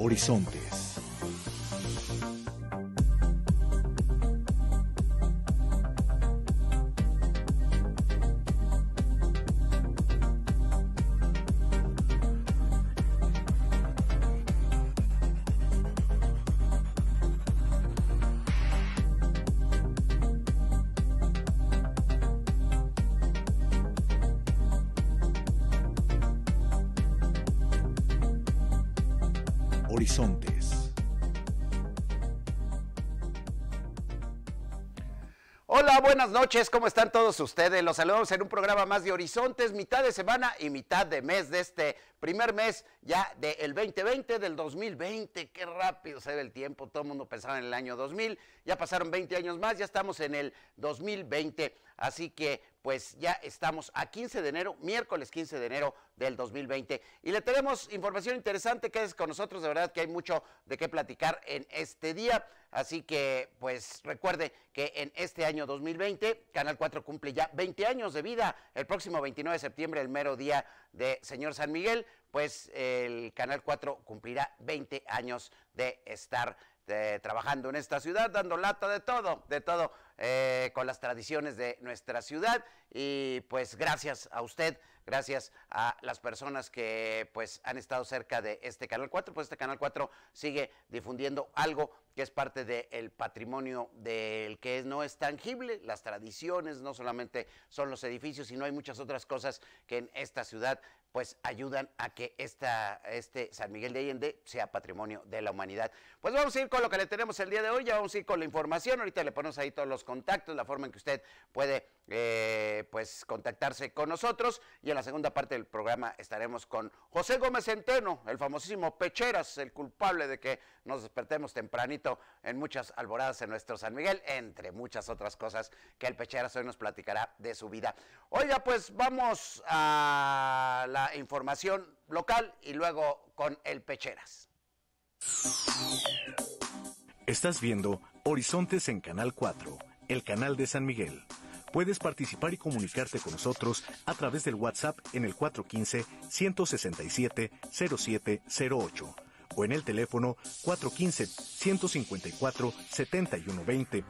Horizontes buenas noches, ¿cómo están todos ustedes? Los saludamos en un programa más de Horizontes, mitad de semana y mitad de mes de este primer mes ya del 2020, del 2020. Qué rápido se ve el tiempo, todo el mundo pensaba en el año 2000, ya pasaron 20 años más, ya estamos en el 2020. Así que pues ya estamos a 15 de enero, miércoles 15 de enero del 2020. Y le tenemos información interesante, que es con nosotros, de verdad que hay mucho de qué platicar en este día. Así que, pues recuerde que en este año 2020, Canal 4 cumple ya 20 años de vida. El próximo 29 de septiembre, el mero día de Señor San Miguel, pues el Canal 4 cumplirá 20 años de estar este, trabajando en esta ciudad, dando lata de todo, de todo, eh, con las tradiciones de nuestra ciudad. Y pues gracias a usted, gracias a las personas que pues han estado cerca de este Canal 4, pues este Canal 4 sigue difundiendo algo que es parte del patrimonio del que no es tangible, las tradiciones, no solamente son los edificios, sino hay muchas otras cosas que en esta ciudad pues ayudan a que esta, este San Miguel de Allende sea patrimonio de la humanidad. Pues vamos a ir con lo que le tenemos el día de hoy, ya vamos a ir con la información, ahorita le ponemos ahí todos los contactos, la forma en que usted puede eh, pues contactarse con nosotros y en la segunda parte del programa estaremos con José Gómez Centeno, el famosísimo Pecheras, el culpable de que nos despertemos tempranito en muchas alboradas en nuestro San Miguel, entre muchas otras cosas que el Pecheras hoy nos platicará de su vida. Oiga, pues vamos a la información local y luego con el Pecheras. Estás viendo Horizontes en Canal 4, el canal de San Miguel. Puedes participar y comunicarte con nosotros a través del WhatsApp en el 415-167-0708 o en el teléfono 415-154-7120.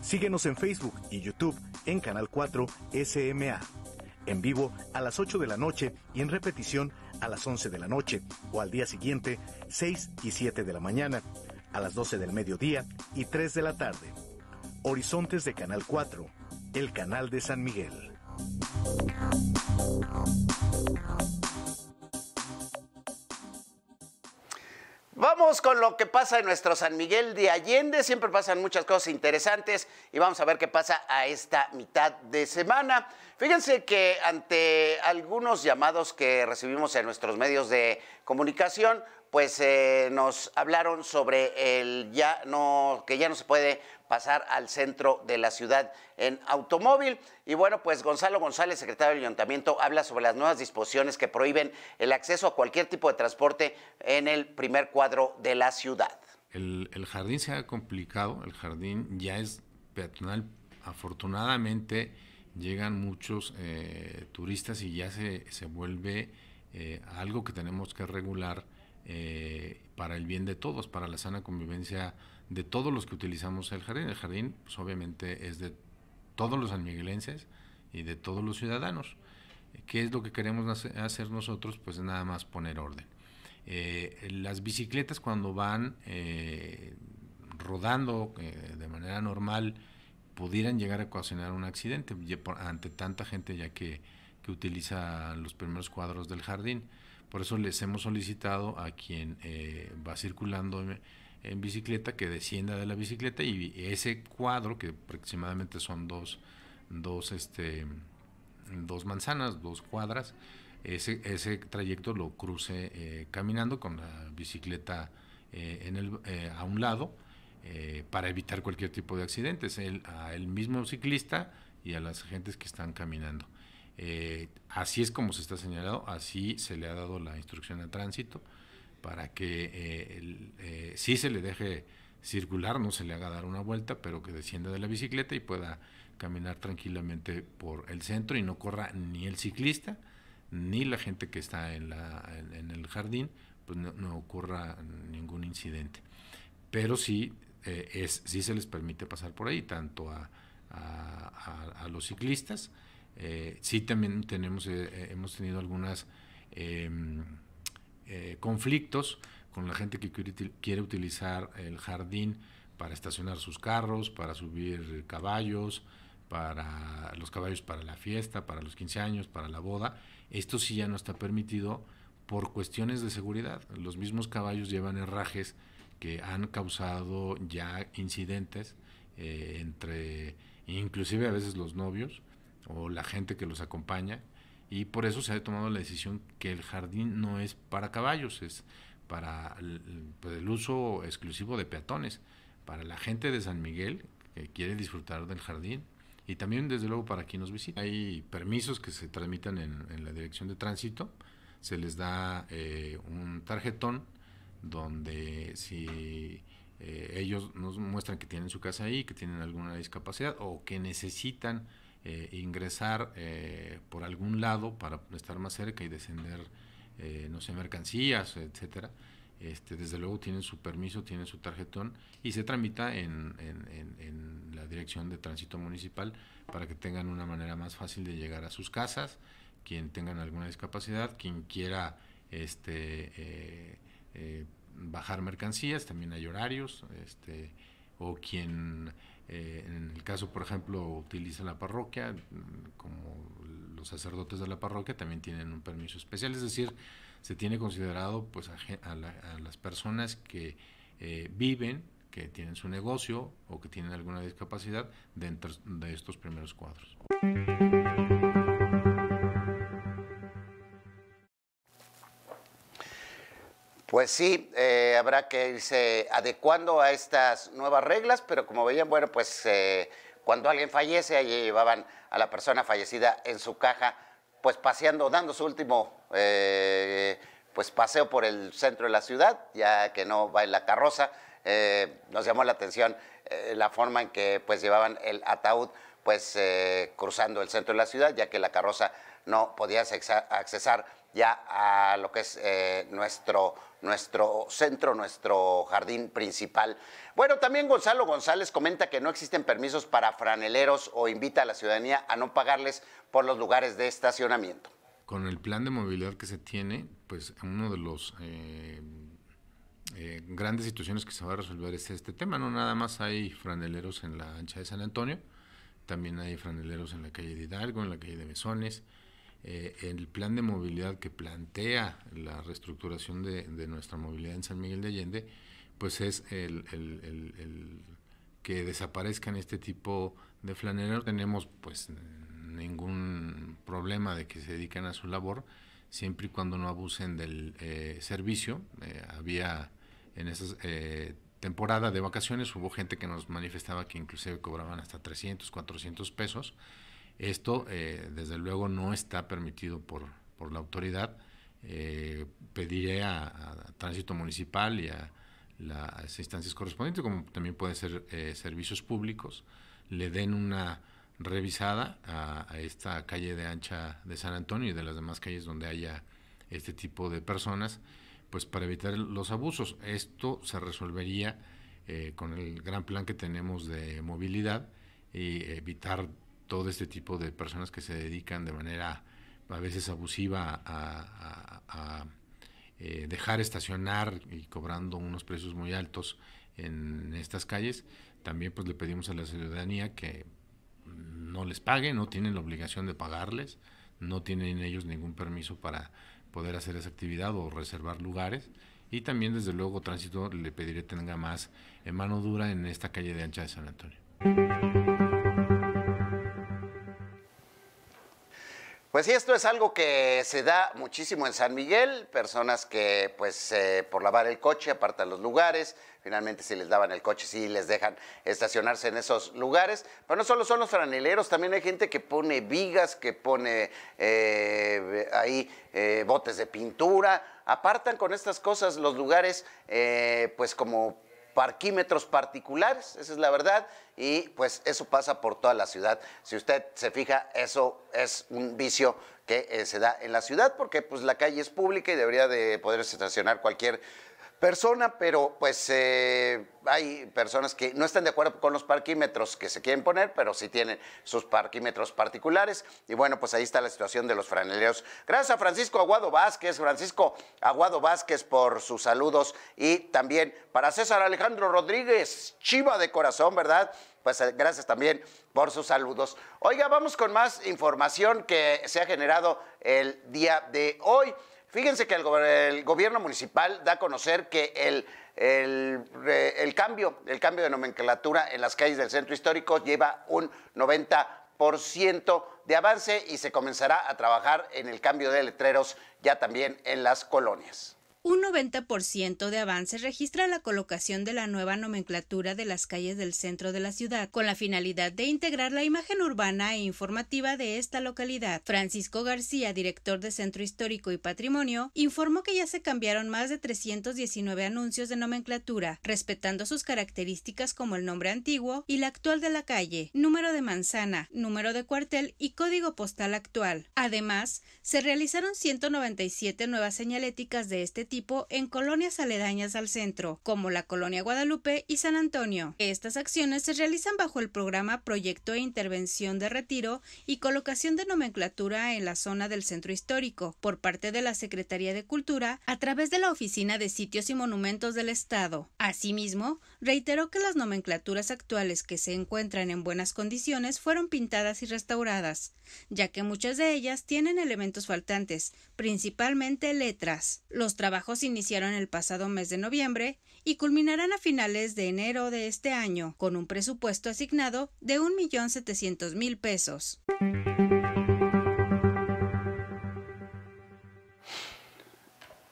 Síguenos en Facebook y YouTube en Canal 4 SMA. En vivo a las 8 de la noche y en repetición a las 11 de la noche o al día siguiente 6 y 7 de la mañana, a las 12 del mediodía y 3 de la tarde. Horizontes de Canal 4 el canal de San Miguel. Vamos con lo que pasa en nuestro San Miguel de Allende. Siempre pasan muchas cosas interesantes y vamos a ver qué pasa a esta mitad de semana. Fíjense que ante algunos llamados que recibimos en nuestros medios de comunicación, pues eh, nos hablaron sobre el ya no que ya no se puede pasar al centro de la ciudad en automóvil. Y bueno, pues Gonzalo González, secretario del Ayuntamiento, habla sobre las nuevas disposiciones que prohíben el acceso a cualquier tipo de transporte en el primer cuadro de la ciudad. El, jardín se ha complicado, el jardín ya es peatonal. Afortunadamente llegan muchos eh, turistas y ya se, se vuelve eh, algo que tenemos que regular eh, para el bien de todos, para la sana convivencia de todos los que utilizamos el jardín. El jardín, pues, obviamente, es de todos los sanmiguelenses y de todos los ciudadanos. ¿Qué es lo que queremos hacer nosotros? Pues nada más poner orden. Eh, las bicicletas cuando van eh, rodando eh, de manera normal pudieran llegar a ocasionar un accidente ante tanta gente ya que, que utiliza los primeros cuadros del jardín. Por eso les hemos solicitado a quien va circulando en bicicleta que descienda de la bicicleta y ese cuadro, que aproximadamente son dos, este, dos manzanas, dos cuadras, ese, trayecto lo cruce eh, caminando con la bicicleta eh, en eh, a un lado para evitar cualquier tipo de accidentes, el, a el mismo ciclista y a las gentes que están caminando. así es como se está señalado, así se le ha dado la instrucción a tránsito para que eh, eh, sí se le deje circular, no se le haga dar una vuelta, pero que descienda de la bicicleta y pueda caminar tranquilamente por el centro y no corra ni el ciclista ni la gente que está en, el jardín, pues no, ocurra ningún incidente. Pero sí, eh, es, sí se les permite pasar por ahí, tanto a, los ciclistas, eh, sí también tenemos, hemos tenido algunas... Em, eh, conflictos con la gente que quiere utilizar el jardín para estacionar sus carros, para subir caballos, para los caballos para la fiesta, para los 15 años, para la boda. Esto sí ya no está permitido por cuestiones de seguridad. Los mismos caballos llevan herrajes que han causado ya incidentes eh, entre inclusive a veces los novios o la gente que los acompaña y por eso se ha tomado la decisión que el jardín no es para caballos, es para pues, el, uso exclusivo de peatones, para la gente de San Miguel que quiere disfrutar del jardín y también desde luego para quien nos visita. Hay permisos que se tramitan en, la dirección de tránsito, se les da eh, un tarjetón donde si eh, ellos nos muestran que tienen su casa ahí, que tienen alguna discapacidad o que necesitan eh, ingresar eh, por algún lado para estar más cerca y descender, eh, no sé, mercancías, etcétera. Este, desde luego tienen su permiso, tienen su tarjetón y se tramita en, en, la dirección de tránsito municipal para que tengan una manera más fácil de llegar a sus casas, quien tengan alguna discapacidad, quien quiera este, bajar mercancías, también hay horarios, este, o quien eh, en el caso, por ejemplo, utiliza la parroquia, como los sacerdotes de la parroquia también tienen un permiso especial, es decir, se tiene considerado pues a, las personas que eh, viven, que tienen su negocio o que tienen alguna discapacidad dentro de estos primeros cuadros. Pues sí, eh, habrá que irse adecuando a estas nuevas reglas, pero como veían, bueno, pues eh, cuando alguien fallece, ahí llevaban a la persona fallecida en su caja, pues paseando, dando su último eh, pues paseo por el centro de la ciudad, ya que no va en la carroza. nos llamó la atención la forma en que pues llevaban el ataúd pues cruzando el centro de la ciudad, ya que la carroza no podía accesar ya a lo que es eh, nuestro, nuestro centro, nuestro jardín principal. Bueno, también Gonzalo González comenta que no existen permisos para franeleros o invita a la ciudadanía a no pagarles por los lugares de estacionamiento. Con el plan de movilidad que se tiene, pues uno de los eh, eh, grandes situaciones que se va a resolver es este tema. No nada más hay franeleros en la ancha de San Antonio, también hay franeleros en la calle de Hidalgo, en la calle de Mesones eh, el plan de movilidad que plantea la reestructuración de, nuestra movilidad en San Miguel de Allende, pues es el, que desaparezcan este tipo de flaneros. Tenemos pues ningún problema de que se dediquen a su labor, siempre y cuando no abusen del eh, servicio. Eh, había en esas temporada de vacaciones hubo gente que nos manifestaba que inclusive cobraban hasta 300, 400 pesos esto, eh, desde luego, no está permitido por, por la autoridad. Eh, pediré a, Tránsito Municipal y a las instancias correspondientes, como también pueden ser eh, servicios públicos, le den una revisada a, esta calle de ancha de San Antonio y de las demás calles donde haya este tipo de personas, pues para evitar los abusos. Esto se resolvería con el gran plan que tenemos de movilidad y evitar todo este tipo de personas que se dedican de manera a veces abusiva a, eh, dejar estacionar y cobrando unos precios muy altos en estas calles, también pues le pedimos a la ciudadanía que no les pague, no tienen la obligación de pagarles, no tienen ellos ningún permiso para poder hacer esa actividad o reservar lugares. Y también desde luego tránsito le pediré tenga más en eh, mano dura en esta calle de ancha de San Antonio. Pues sí, esto es algo que se da muchísimo en San Miguel, personas que pues eh, por lavar el coche apartan los lugares, finalmente si les daban el coche sí les dejan estacionarse en esos lugares, pero no solo son los franeleros, también hay gente que pone vigas, que pone eh, ahí eh, botes de pintura, apartan con estas cosas los lugares pues como parquímetros particulares, esa es la verdad, y pues eso pasa por toda la ciudad. Si usted se fija, eso es un vicio que eh, se da en la ciudad porque pues la calle es pública y debería de poder estacionar cualquier persona, pero pues eh, hay personas que no están de acuerdo con los parquímetros que se quieren poner, pero sí tienen sus parquímetros particulares. Y bueno, pues ahí está la situación de los franeleros. Gracias a Francisco Aguado Vázquez, Francisco Aguado Vázquez por sus saludos y también para César Alejandro Rodríguez, chiva de corazón, ¿verdad? Pues eh, gracias también por sus saludos. Oiga, vamos con más información que se ha generado el día de hoy. Fíjense que el, gobierno municipal da a conocer que el, cambio, el cambio de nomenclatura en las calles del centro histórico lleva un 90% de avance y se comenzará a trabajar en el cambio de letreros ya también en las colonias. Un 90% de avances registra la colocación de la nueva nomenclatura de las calles del centro de la ciudad, con la finalidad de integrar la imagen urbana e informativa de esta localidad. Francisco García, director de Centro Histórico y Patrimonio, informó que ya se cambiaron más de 319 anuncios de nomenclatura, respetando sus características como el nombre antiguo y la actual de la calle, número de manzana, número de cuartel y código postal actual. Además, se realizaron 197 nuevas señaléticas de este tipo en colonias aledañas al centro, como la colonia Guadalupe y San Antonio. Estas acciones se realizan bajo el programa Proyecto e Intervención de Retiro y Colocación de Nomenclatura en la zona del centro histórico, por parte de la Secretaría de Cultura, a través de la Oficina de Sitios y Monumentos del Estado. Asimismo, reiteró que las nomenclaturas actuales que se encuentran en buenas condiciones fueron pintadas y restauradas, ya que muchas de ellas tienen elementos faltantes, principalmente letras. Los trabajos iniciaron el pasado mes de noviembre y culminarán a finales de enero de este año, con un presupuesto asignado de millón mil pesos.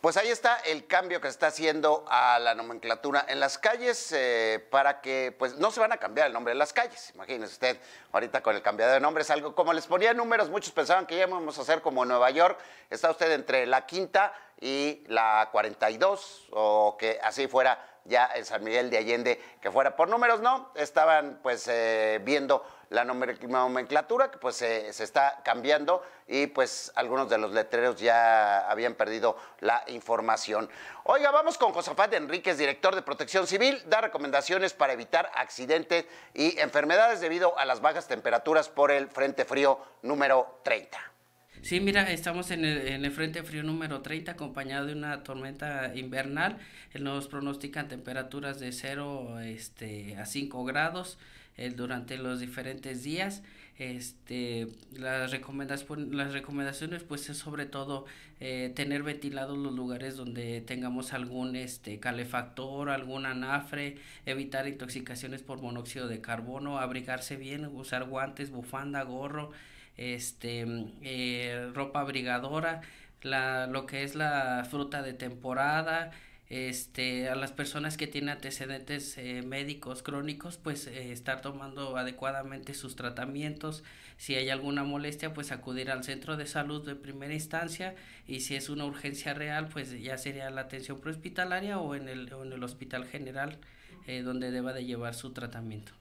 Pues ahí está el cambio que se está haciendo a la nomenclatura en las calles eh, para que, pues, no se van a cambiar el nombre de las calles. Imagínese usted, ahorita con el cambiado de nombres, algo como les ponía números, muchos pensaban que ya íbamos a hacer como Nueva York, está usted entre la quinta y la 42, o que así fuera ya en San Miguel de Allende, que fuera por números, no, estaban pues eh, viendo la nomenclatura que pues se, está cambiando y pues algunos de los letreros ya habían perdido la información. Oiga, vamos con Josafat Enríquez, director de Protección Civil, da recomendaciones para evitar accidentes y enfermedades debido a las bajas temperaturas por el Frente Frío número 30. Sí, mira, estamos en el, Frente Frío número 30 acompañado de una tormenta invernal. Nos pronostican temperaturas de 0 este, a 5 grados. Eh, durante los diferentes días. Este, las, recomendaciones, las recomendaciones pues es sobre todo eh, tener ventilados los lugares donde tengamos algún este, calefactor, algún anafre, evitar intoxicaciones por monóxido de carbono, abrigarse bien, usar guantes, bufanda, gorro, este, eh, ropa abrigadora, lo que es la fruta de temporada, este, a las personas que tienen antecedentes eh, médicos crónicos, pues eh, estar tomando adecuadamente sus tratamientos. Si hay alguna molestia, pues acudir al centro de salud de primera instancia y si es una urgencia real, pues ya sería la atención prehospitalaria o en el, hospital general eh, donde deba de llevar su tratamiento.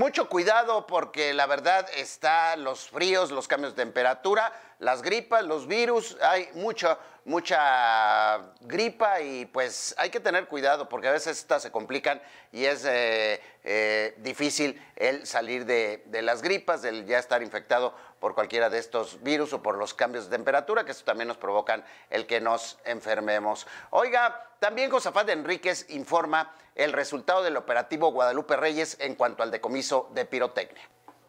Mucho cuidado porque la verdad está los fríos, los cambios de temperatura, las gripas, los virus, hay mucha, mucha gripa y pues hay que tener cuidado porque a veces estas se complican y es eh, eh, difícil el salir de, las gripas, el ya estar infectado por cualquiera de estos virus o por los cambios de temperatura, que eso también nos provocan el que nos enfermemos. Oiga, también Josafat Enríquez informa el resultado del operativo Guadalupe Reyes en cuanto al decomiso de pirotecnia.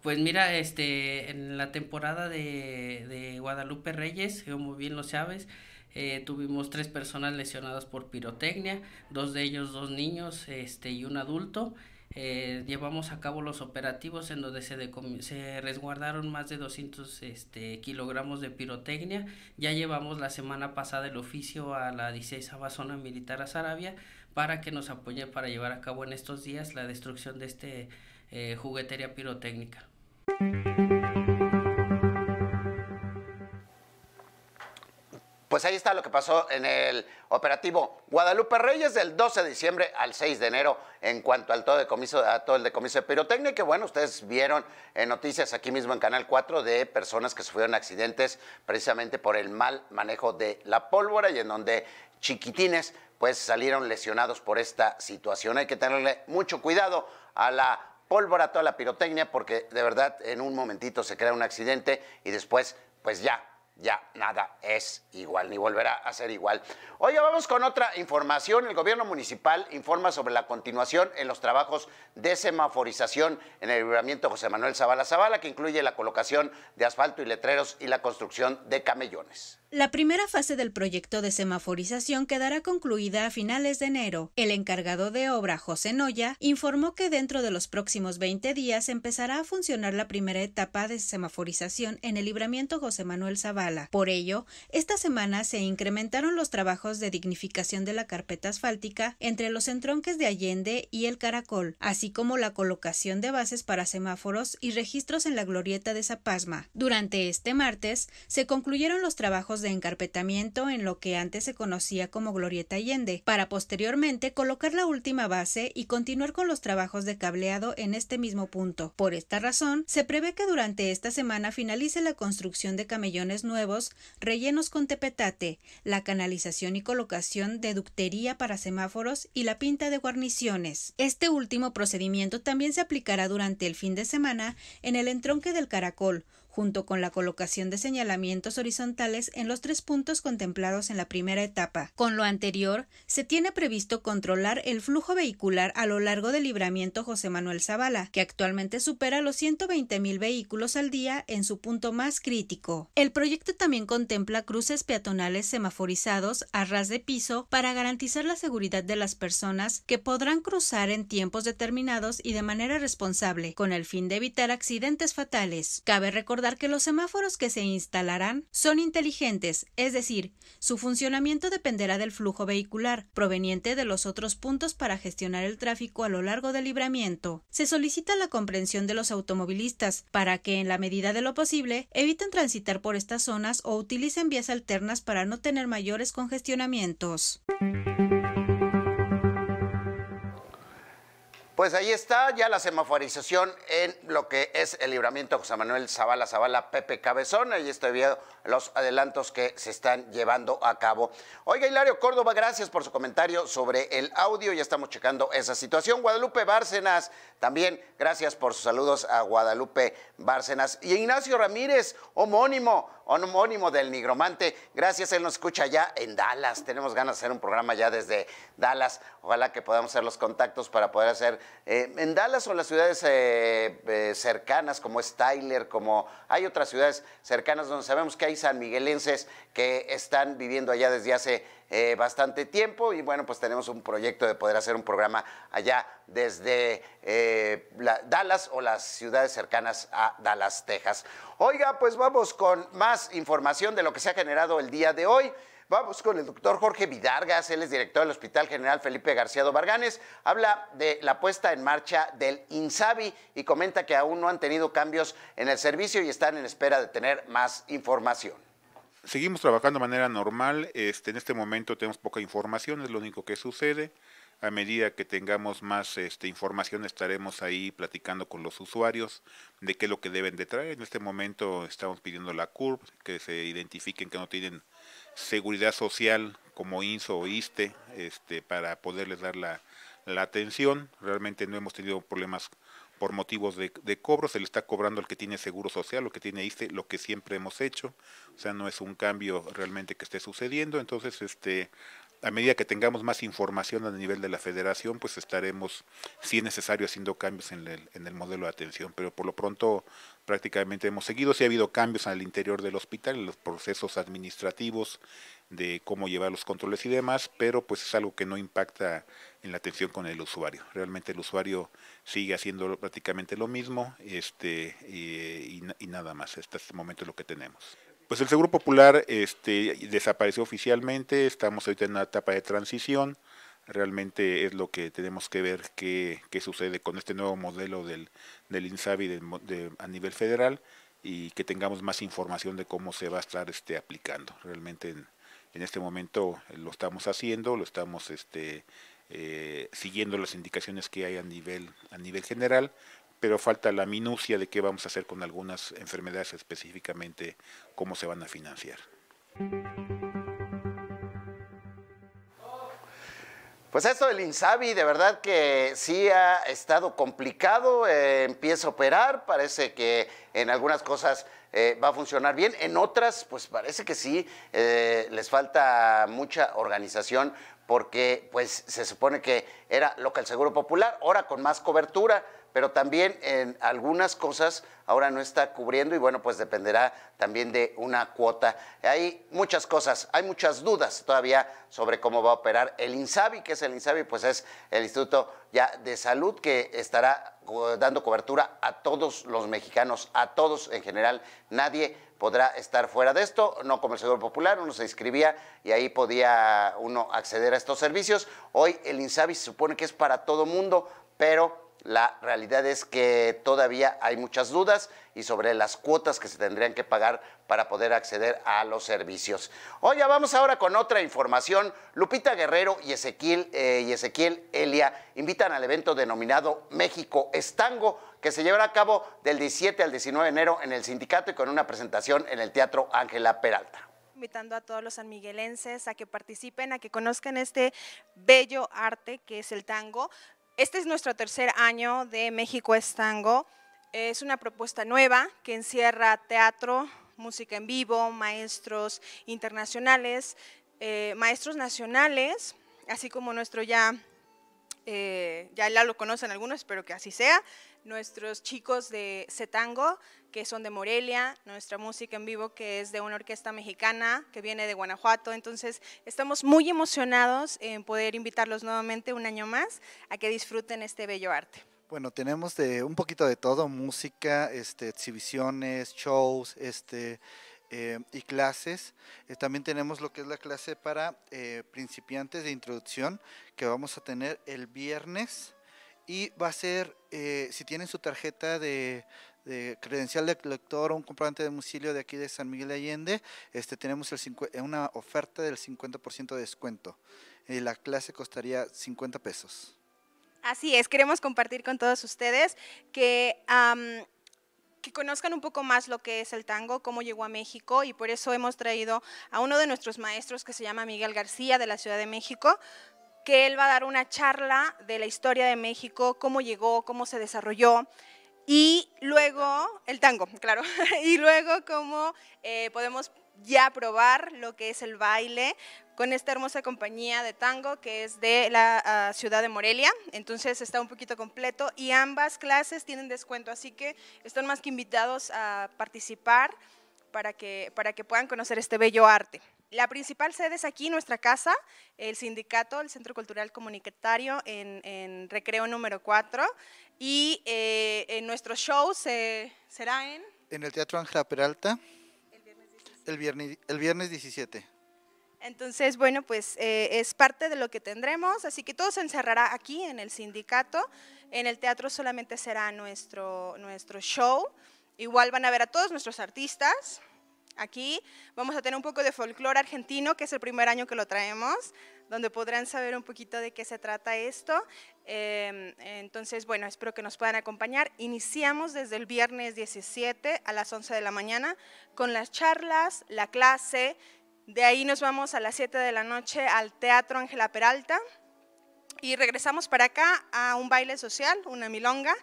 Pues mira, este, en la temporada de, Guadalupe Reyes, como bien lo sabes, eh, tuvimos tres personas lesionadas por pirotecnia, dos de ellos dos niños este, y un adulto. Eh, llevamos a cabo los operativos en donde se, se resguardaron más de 200 este, kilogramos de pirotecnia. Ya llevamos la semana pasada el oficio a la 16 zona militar a Sarabia para que nos apoye para llevar a cabo en estos días la destrucción de este eh, juguetería pirotécnica. Pues ahí está lo que pasó en el operativo Guadalupe Reyes del 12 de diciembre al 6 de enero en cuanto al todo, decomiso, a todo el decomiso de pirotecnia, que bueno, ustedes vieron en noticias aquí mismo en Canal 4 de personas que sufrieron accidentes precisamente por el mal manejo de la pólvora y en donde chiquitines pues salieron lesionados por esta situación. Hay que tenerle mucho cuidado a la pólvora, toda la pirotecnia, porque de verdad en un momentito se crea un accidente y después, pues ya, ya nada es igual, ni volverá a ser igual. Hoy vamos con otra información. El gobierno municipal informa sobre la continuación en los trabajos de semaforización en el libramiento José Manuel Zavala Zavala, que incluye la colocación de asfalto y letreros y la construcción de camellones. La primera fase del proyecto de semaforización quedará concluida a finales de enero. El encargado de obra, José Noya, informó que dentro de los próximos 20 días empezará a funcionar la primera etapa de semaforización en el libramiento José Manuel Zavala. Por ello, esta semana se incrementaron los trabajos de dignificación de la carpeta asfáltica entre los entronques de Allende y el Caracol, así como la colocación de bases para semáforos y registros en la glorieta de Zapasma. Durante este martes, se concluyeron los trabajos de encarpetamiento en lo que antes se conocía como Glorieta Allende, para posteriormente colocar la última base y continuar con los trabajos de cableado en este mismo punto. Por esta razón, se prevé que durante esta semana finalice la construcción de camellones nuevos rellenos con tepetate, la canalización y colocación de ductería para semáforos y la pinta de guarniciones. Este último procedimiento también se aplicará durante el fin de semana en el entronque del Caracol, junto con la colocación de señalamientos horizontales en los tres puntos contemplados en la primera etapa. Con lo anterior, se tiene previsto controlar el flujo vehicular a lo largo del libramiento José Manuel Zavala, que actualmente supera los 120.000 vehículos al día en su punto más crítico. El proyecto también contempla cruces peatonales semaforizados a ras de piso para garantizar la seguridad de las personas que podrán cruzar en tiempos determinados y de manera responsable, con el fin de evitar accidentes fatales. Cabe recordar que los semáforos que se instalarán son inteligentes, es decir, su funcionamiento dependerá del flujo vehicular proveniente de los otros puntos para gestionar el tráfico a lo largo del libramiento. Se solicita la comprensión de los automovilistas para que, en la medida de lo posible, eviten transitar por estas zonas o utilicen vías alternas para no tener mayores congestionamientos. Pues ahí está ya la semaforización en lo que es el libramiento José Manuel Zavala Zavala Pepe Cabezón. Ahí estoy viendo los adelantos que se están llevando a cabo. Oiga, Hilario Córdoba, gracias por su comentario sobre el audio. Ya estamos checando esa situación. Guadalupe Bárcenas, también gracias por sus saludos a Guadalupe Bárcenas. Y Ignacio Ramírez, homónimo, homónimo del Nigromante. Gracias, él nos escucha ya en Dallas. Tenemos ganas de hacer un programa ya desde Dallas. Ojalá que podamos hacer los contactos para poder hacer eh, en Dallas o en las ciudades eh, eh, cercanas como Tyler, como hay otras ciudades cercanas donde sabemos que hay sanmiguelenses que están viviendo allá desde hace bastante tiempo. Y bueno, pues tenemos un proyecto de poder hacer un programa allá desde eh, Dallas o las ciudades cercanas a Dallas, Texas. Oiga, pues vamos con más información de lo que se ha generado el día de hoy. Vamos con el doctor Jorge Vidargas, él es director del Hospital General Felipe García Varganes. Habla de la puesta en marcha del INSABI y comenta que aún no han tenido cambios en el servicio y están en espera de tener más información. Seguimos trabajando de manera normal. Este, en este momento tenemos poca información, es lo único que sucede. A medida que tengamos más este, información estaremos ahí platicando con los usuarios de qué es lo que deben de traer. En este momento estamos pidiendo la CURP, que se identifiquen que no tienen seguridad social como INSO o ISTE este, para poderles dar la, atención. Realmente no hemos tenido problemas por motivos de, de, cobro, se le está cobrando al que tiene seguro social, lo que tiene ISTE, lo que siempre hemos hecho, o sea, no es un cambio realmente que esté sucediendo, entonces este a medida que tengamos más información a nivel de la federación, pues estaremos, si es necesario, haciendo cambios en el, modelo de atención. Pero por lo pronto prácticamente hemos seguido. Sí ha habido cambios al interior del hospital, en los procesos administrativos de cómo llevar los controles y demás, pero pues es algo que no impacta en la atención con el usuario. Realmente el usuario sigue haciendo prácticamente lo mismo este, eh, y, nada más. Este es lo que tenemos. Pues el Seguro Popular este, desapareció oficialmente, estamos ahorita en una etapa de transición, realmente es lo que tenemos que ver qué, sucede con este nuevo modelo del, del INSABI a nivel federal y que tengamos más información de cómo se va a estar este, aplicando. Realmente en, este momento lo estamos haciendo, lo estamos este, eh, siguiendo las indicaciones que hay a a nivel general, pero falta la minucia de qué vamos a hacer con algunas enfermedades específicamente, cómo se van a financiar. Pues esto del Insabi, de verdad que sí ha estado complicado. Eh, empieza a operar, parece que en algunas cosas eh, va a funcionar bien, en otras, pues parece que sí, eh, les falta mucha organización porque pues se supone que era lo que el Seguro Popular, ahora con más cobertura, pero también en algunas cosas ahora no está cubriendo y bueno, pues dependerá también de una cuota. Hay muchas cosas, hay muchas dudas todavía sobre cómo va a operar el INSABI, que es el INSABI, pues es el Instituto ya de Salud que estará dando cobertura a todos los mexicanos, a todos en general. Nadie podrá estar fuera de esto, no como el Seguro Popular, uno se inscribía y ahí podía uno acceder a estos servicios. Hoy el INSABI se supone que es para todo mundo, pero la realidad es que todavía hay muchas dudas y sobre las cuotas que se tendrían que pagar para poder acceder a los servicios. Oye, vamos ahora con otra información. Lupita Guerrero y Ezequiel, eh, y Ezequiel Elia invitan al evento denominado México Estango, que se llevará a cabo del 17 al 19 de enero en el sindicato y con una presentación en el Teatro Ángela Peralta invitando a todos los sanmiguelenses a que participen, a que conozcan este bello arte que es el tango. Este es nuestro tercer año de México Tango, Es una propuesta nueva que encierra teatro, música en vivo, maestros internacionales, eh, maestros nacionales, así como nuestro ya, eh, ya, ya lo conocen algunos, espero que así sea, nuestros chicos de CETANGO, que son de Morelia, nuestra música en vivo que es de una orquesta mexicana que viene de Guanajuato. Entonces estamos muy emocionados en poder invitarlos nuevamente un año más a que disfruten este bello arte. Bueno, tenemos de un poquito de todo, música, este, exhibiciones, shows, este, eh, y clases. Eh, también tenemos lo que es la clase para eh, principiantes de introducción que vamos a tener el viernes y va a ser, si tienen su tarjeta de, de credencial de lector o un comprobante de domicilio de aquí de San Miguel Allende, este, tenemos el eh, una oferta del 50% de descuento. Eh, la clase costaría 50 pesos. Así es, queremos compartir con todos ustedes que... que conozcan un poco más lo que es el tango, cómo llegó a México y por eso hemos traído a uno de nuestros maestros que se llama Miguel García de la Ciudad de México, que él va a dar una charla de la historia de México, cómo llegó, cómo se desarrolló y luego, el tango, claro. Y luego cómo eh, podemos ya probar lo que es el baile con esta hermosa compañía de tango que es de la ah, ciudad de Morelia. Entonces está un poquito completo y ambas clases tienen descuento, así que están más que invitados a participar para que, para que puedan conocer este bello arte. La principal sede es aquí, nuestra casa, el sindicato, el Centro Cultural Comunicatario en, en Recreo número 4. Y eh, en nuestro show se, será en... En el Teatro Ángela Peralta. El viernes 17. El viernes, 17. Entonces, bueno, pues eh, es parte de lo que tendremos, así que todo se encerrará aquí en el sindicato, en el teatro solamente será nuestro, nuestro show, igual van a ver a todos nuestros artistas aquí, vamos a tener un poco de folclore argentino, que es el primer año que lo traemos, donde podrán saber un poquito de qué se trata esto. Em, entonces, bueno, espero que nos puedan acompañar. Iniciamos desde el viernes 17 a las 11 de la mañana con las charlas, la clase. De ahí nos vamos a las 7 de la noche al Teatro Ángela Peralta y regresamos para acá a un baile social, una milonga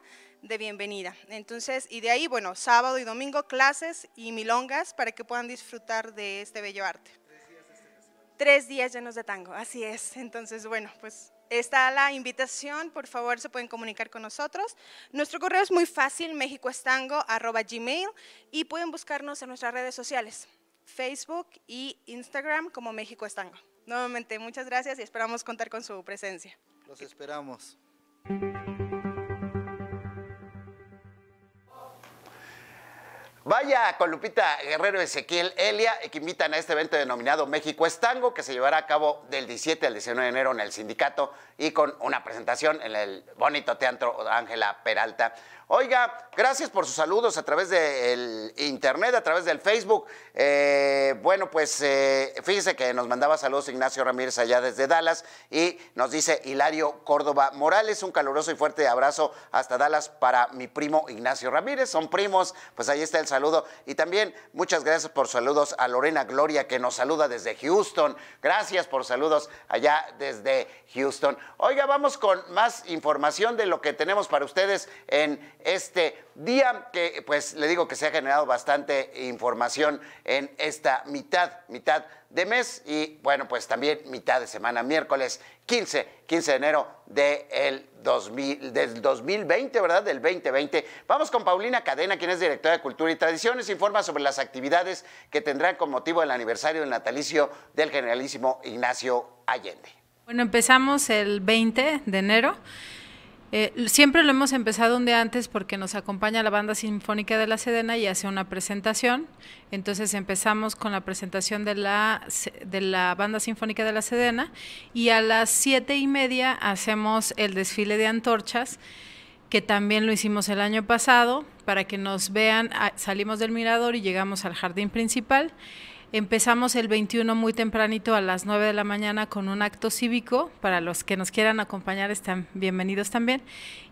de bienvenida. Entonces, y de ahí, bueno, sábado y domingo clases y milongas para que puedan disfrutar de este bello arte tres días llenos de tango, así es. Entonces, bueno, pues está la invitación, por favor se pueden comunicar con nosotros. Nuestro correo es muy fácil, gmail. y pueden buscarnos en nuestras redes sociales, Facebook y Instagram como México Estango. Nuevamente, muchas gracias y esperamos contar con su presencia. Los esperamos. Vaya con Lupita Guerrero Ezequiel Elia, que invitan a este evento denominado México Estango, que se llevará a cabo del 17 al 19 de enero en el sindicato y con una presentación en el bonito teatro Ángela Peralta. Oiga, gracias por sus saludos a través del internet, a través del Facebook. Eh, bueno, pues eh, fíjense que nos mandaba saludos Ignacio Ramírez allá desde Dallas y nos dice Hilario Córdoba Morales, un caluroso y fuerte abrazo hasta Dallas para mi primo Ignacio Ramírez. Son primos, pues ahí está el saludo. Y también muchas gracias por saludos a Lorena Gloria que nos saluda desde Houston. Gracias por saludos allá desde Houston. Oiga, vamos con más información de lo que tenemos para ustedes en este día que pues le digo que se ha generado bastante información en esta mitad, mitad de mes y bueno, pues también mitad de semana, miércoles 15, 15 de enero 2000, del 2020, ¿verdad? Del 2020. Vamos con Paulina Cadena, quien es directora de Cultura y Tradiciones, informa sobre las actividades que tendrán con motivo del aniversario del natalicio del generalísimo Ignacio Allende. Bueno, empezamos el 20 de enero eh, siempre lo hemos empezado un día antes porque nos acompaña la Banda Sinfónica de la Sedena y hace una presentación. Entonces empezamos con la presentación de la, de la Banda Sinfónica de la Sedena y a las siete y media hacemos el desfile de antorchas que también lo hicimos el año pasado, para que nos vean, ah, salimos del mirador y llegamos al jardín principal. Empezamos el 21 muy tempranito a las 9 de la mañana con un acto cívico. Para los que nos quieran acompañar están bienvenidos también.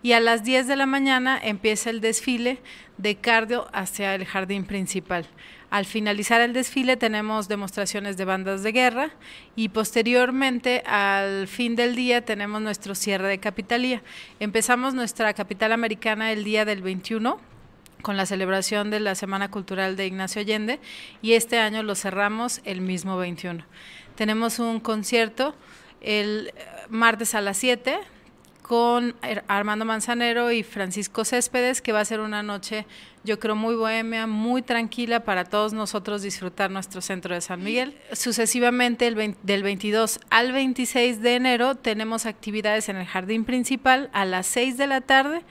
Y a las 10 de la mañana empieza el desfile de cardio hacia el jardín principal. Al finalizar el desfile tenemos demostraciones de bandas de guerra y posteriormente al fin del día tenemos nuestro cierre de capitalía. Empezamos nuestra capital americana el día del 21 con la celebración de la Semana Cultural de Ignacio Allende y este año lo cerramos el mismo 21. Tenemos un concierto el eh, martes a las 7 con Armando Manzanero y Francisco Céspedes, que va a ser una noche, yo creo, muy bohemia, muy tranquila para todos nosotros disfrutar nuestro centro de San Miguel. Sucesivamente, del 22 al 26 de enero, tenemos actividades en el jardín principal a las 6 de la tarde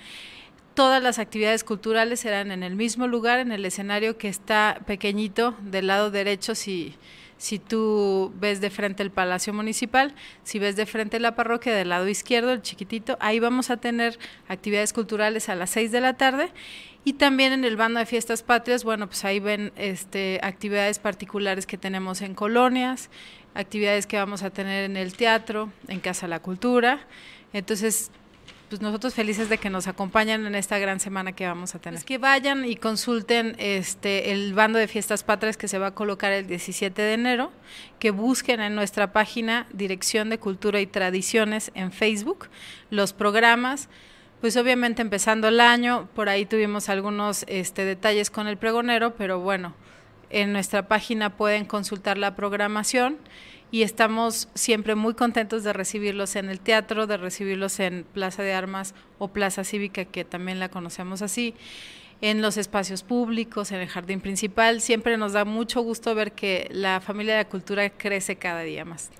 Todas las actividades culturales serán en el mismo lugar, en el escenario que está pequeñito del lado derecho si, si tú ves de frente el Palacio Municipal, si ves de frente la parroquia del lado izquierdo, el chiquitito, ahí vamos a tener actividades culturales a las 6 de la tarde y también en el bando de fiestas patrias, bueno, pues ahí ven este, actividades particulares que tenemos en colonias, actividades que vamos a tener en el teatro, en Casa la Cultura. Entonces, pues nosotros felices de que nos acompañen en esta gran semana que vamos a tener. Pues que vayan y consulten este el bando de fiestas patrias que se va a colocar el 17 de enero, que busquen en nuestra página Dirección de Cultura y Tradiciones en Facebook los programas pues obviamente empezando el año, por ahí tuvimos algunos este, detalles con el pregonero, pero bueno, en nuestra página pueden consultar la programación y estamos siempre muy contentos de recibirlos en el teatro, de recibirlos en Plaza de Armas o Plaza Cívica, que también la conocemos así, en los espacios públicos, en el jardín principal. Siempre nos da mucho gusto ver que la familia de la cultura crece cada día más.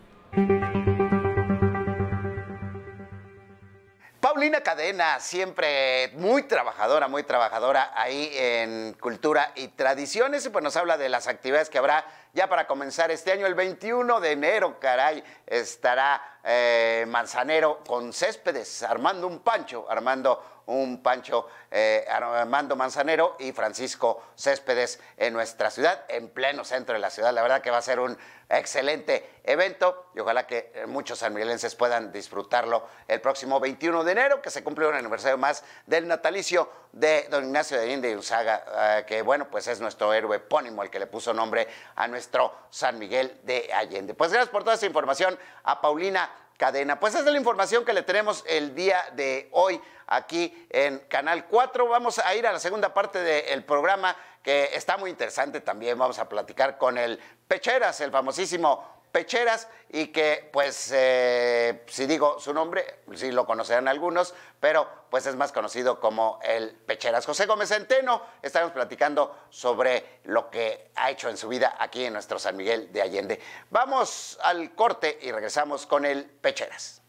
Paulina Cadena, siempre muy trabajadora, muy trabajadora ahí en Cultura y Tradiciones, y pues nos habla de las actividades que habrá ya para comenzar este año. El 21 de enero, caray, estará eh, Manzanero con céspedes, armando un pancho, armando un Pancho eh, Armando Manzanero y Francisco Céspedes en nuestra ciudad, en pleno centro de la ciudad. La verdad que va a ser un excelente evento y ojalá que eh, muchos sanmiguelenses puedan disfrutarlo el próximo 21 de enero, que se cumple un aniversario más del natalicio de don Ignacio de Inde y Usaga, eh, que bueno, pues es nuestro héroe epónimo el que le puso nombre a nuestro San Miguel de Allende. Pues gracias por toda esa información a Paulina Cadena. Pues esa es la información que le tenemos el día de hoy aquí en Canal 4. Vamos a ir a la segunda parte del programa que está muy interesante también. Vamos a platicar con el Pecheras, el famosísimo Pecheras y que pues eh, si digo su nombre, sí lo conocerán algunos, pero pues es más conocido como el Pecheras. José Gómez Centeno, estamos platicando sobre lo que ha hecho en su vida aquí en nuestro San Miguel de Allende. Vamos al corte y regresamos con el Pecheras.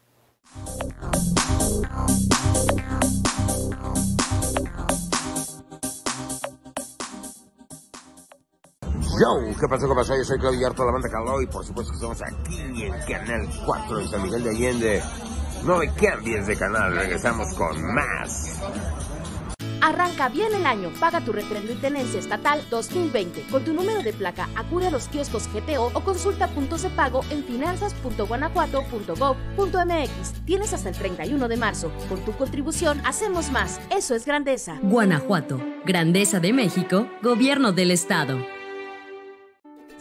Yo, ¿qué pasó? ¿Qué pasa? Yo soy Claudio Yarto, la banda Caló, y por supuesto que estamos aquí en el Canal 4 de San Miguel de Allende. No me cambies de canal, regresamos con más. Arranca bien el año, paga tu refrendo y tenencia estatal 2020. Con tu número de placa, acude a los kioscos GTO o consulta puntos de pago en finanzas.guanajuato.gov.mx. Tienes hasta el 31 de marzo. Por tu contribución hacemos más. Eso es grandeza. Guanajuato, Grandeza de México, Gobierno del Estado.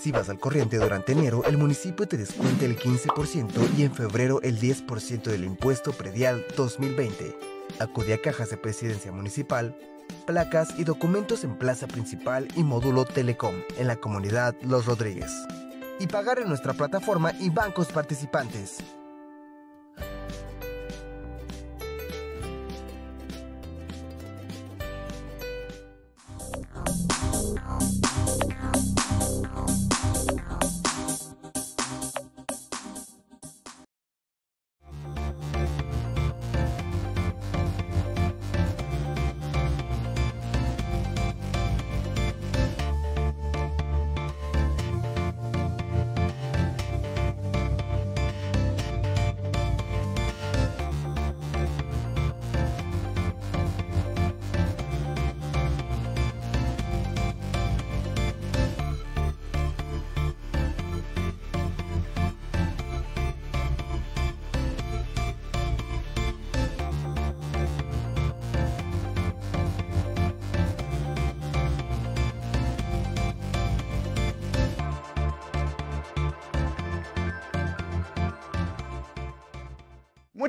Si vas al corriente durante enero, el municipio te descuenta el 15% y en febrero el 10% del impuesto predial 2020. Acude a cajas de presidencia municipal, placas y documentos en Plaza Principal y módulo Telecom, en la comunidad Los Rodríguez. Y pagar en nuestra plataforma y bancos participantes.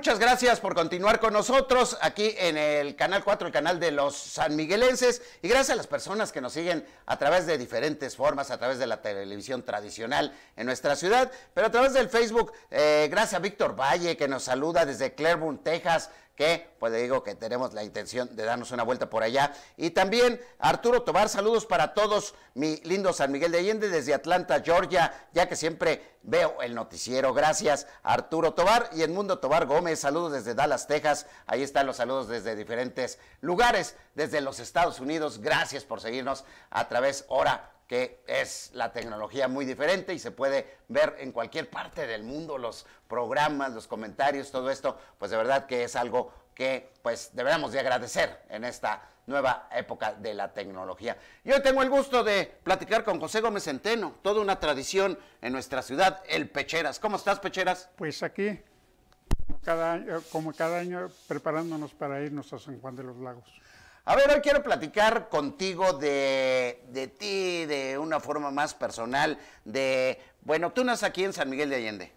muchas gracias por continuar con nosotros aquí en el Canal 4, el canal de los San Miguelenses. y gracias a las personas que nos siguen a través de diferentes formas, a través de la televisión tradicional en nuestra ciudad, pero a través del Facebook, eh, gracias a Víctor Valle que nos saluda desde Claiborne, Texas, que pues le digo que tenemos la intención de darnos una vuelta por allá. Y también Arturo Tobar, saludos para todos, mi lindo San Miguel de Allende desde Atlanta, Georgia, ya que siempre veo el noticiero. Gracias Arturo Tobar y Edmundo Tobar Gómez, saludos desde Dallas, Texas. Ahí están los saludos desde diferentes lugares, desde los Estados Unidos. Gracias por seguirnos a través hora que es la tecnología muy diferente y se puede ver en cualquier parte del mundo los programas, los comentarios, todo esto, pues de verdad que es algo que pues deberíamos de agradecer en esta nueva época de la tecnología. Y hoy tengo el gusto de platicar con José Gómez Centeno, toda una tradición en nuestra ciudad, el Pecheras. ¿Cómo estás, Pecheras? Pues aquí, como cada año, preparándonos para irnos a San Juan de los Lagos. A ver, hoy quiero platicar contigo de ti, una forma más personal de, bueno, tú naces aquí en San Miguel de Allende.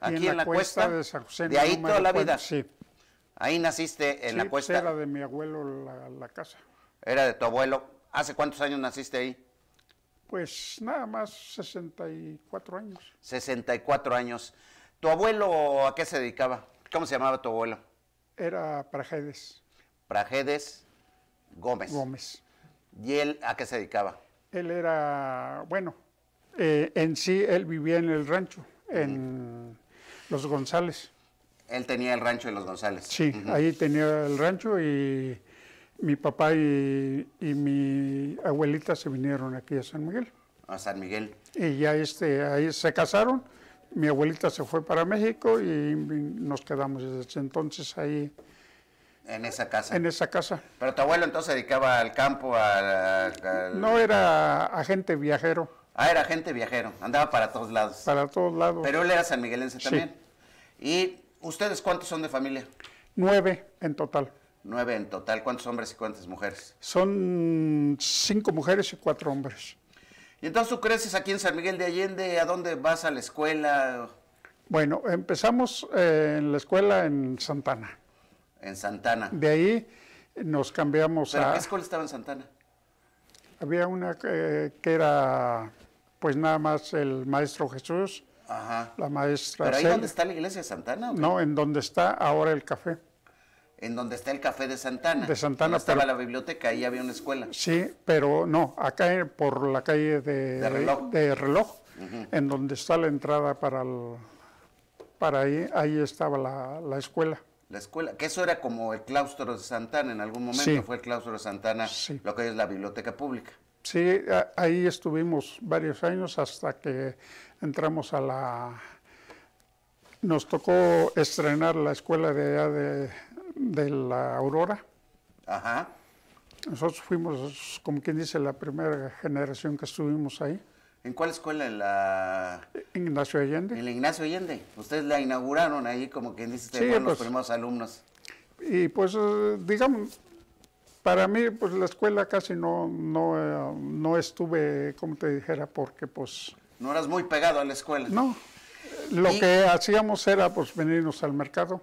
Aquí, en, la, cuesta, de San José. De ahí toda la vida. sí. Ahí naciste en la pues, cuesta. Era de mi abuelo la, la casa. Era de tu abuelo. ¿Hace cuántos años naciste ahí? Pues nada más 64 años. 64 años. ¿Tu abuelo a qué se dedicaba? ¿Cómo se llamaba tu abuelo? Era Prajedes. Prajedes Gómez. Gómez. ¿Y él a qué se dedicaba? él era, bueno, eh, en sí él vivía en el rancho, en Los González. Él tenía el rancho de Los González. Sí, ahí tenía el rancho y mi papá y, y, mi abuelita se vinieron aquí a San Miguel. A San Miguel. Y ya este, ahí se casaron, mi abuelita se fue para México y nos quedamos desde entonces ahí en esa casa. En esa casa. Pero tu abuelo entonces se dedicaba al campo, al... No, era agente viajero. Ah, era agente viajero, andaba para todos lados. Para todos lados. Pero él era sanmiguelense también. ¿Y ustedes cuántos son de familia? Nueve en total. Nueve en total. ¿Cuántos hombres y cuántas mujeres? Son cinco mujeres y cuatro hombres. Y entonces tú creces aquí en San Miguel de Allende, ¿a dónde vas a la escuela? Bueno, empezamos eh, en la escuela en Santana. En Santana. De ahí nos cambiamos ¿Pero a... qué escuela estaba en Santana? Había una eh, que era, pues nada más el maestro Jesús, Ajá. la maestra... ¿Pero ahí está la iglesia de Santana? No, en donde está ahora el café. En donde está el café de Santana. De Santana. estaba la biblioteca, ahí había una escuela. Sí, pero no, acá por la calle de, reloj, en donde está la entrada para Para ahí, ahí estaba la escuela la escuela, que eso era como el claustro de Santana, en algún momento fue el claustro de Santana, lo que es la biblioteca pública. Sí, ahí estuvimos varios años hasta que entramos a la... Nos tocó estrenar la escuela de de, de la Aurora. Ajá. Nosotros fuimos, como quien dice, la primera generación que estuvimos ahí. ¿En cuál escuela? la... Ignacio Allende. En la Ignacio Allende. Ustedes la inauguraron ahí como quien dice, sí, los pues. primeros alumnos. Y pues, eh, digamos, para mí, pues la escuela casi no, eh, no, estuve, como te dijera, porque pues... No eras muy pegado a la escuela. No. Lo que hacíamos era pues venirnos al mercado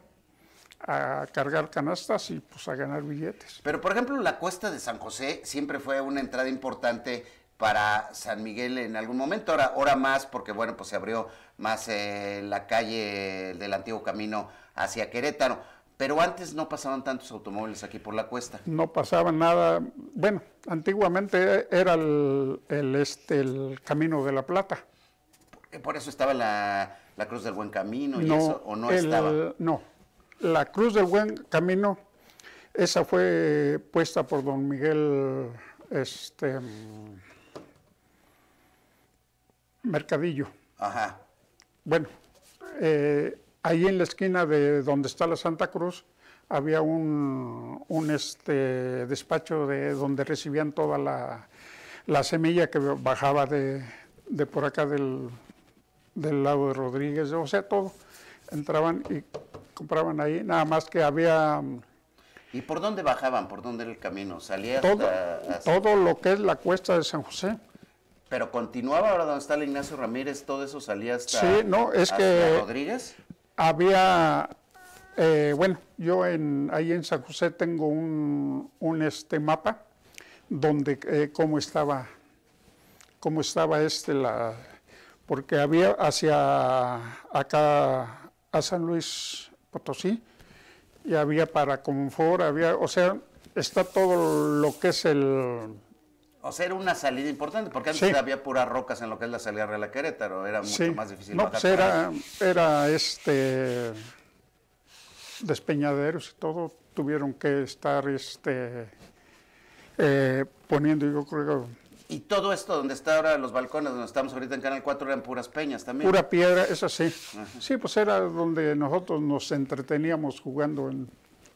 a cargar canastas y pues a ganar billetes. Pero por ejemplo la cuesta de San José siempre fue una entrada importante para San Miguel en algún momento, ahora, ahora más porque bueno, pues se abrió más eh, la calle del antiguo camino hacia Querétaro, pero antes no pasaban tantos automóviles aquí por la cuesta. No pasaba nada, bueno, antiguamente era el, este, el Camino de la Plata. ¿Por eso estaba la, la Cruz del Buen Camino no, o no estaba? No, la Cruz del Buen Camino, esa fue puesta por don Miguel... Este, Mercadillo. Ajá. Bueno, eh, ahí en la esquina de donde está la Santa Cruz había un, este, despacho de donde recibían toda la, semilla que bajaba de, por acá del, del, lado de Rodríguez, o sea, todo. Entraban y compraban ahí, nada más que había... Mm, ¿Y por dónde bajaban? ¿Por dónde era el camino? ¿Salía todo lo que es la cuesta de San José. Pero continuaba ahora donde está el Ignacio Ramírez, todo eso salía hasta, sí, no, es que Rodríguez. Había, eh, bueno, yo en, ahí en San José tengo un, este mapa donde eh, cómo estaba, cómo estaba este la, porque había hacia acá a San Luis Potosí y había para Confort, había, o sea, está todo lo que es el o sea, era una salida importante, porque antes había puras rocas en lo que es la salida de la Querétaro, era mucho más difícil. No, pues era, era este despeñaderos y todo, tuvieron que estar este, eh, poniendo, yo creo... Y todo esto donde está ahora los balcones, donde estamos ahorita en Canal 4, eran puras peñas también. Pura piedra, es así. Sí, pues era donde nosotros nos entreteníamos jugando en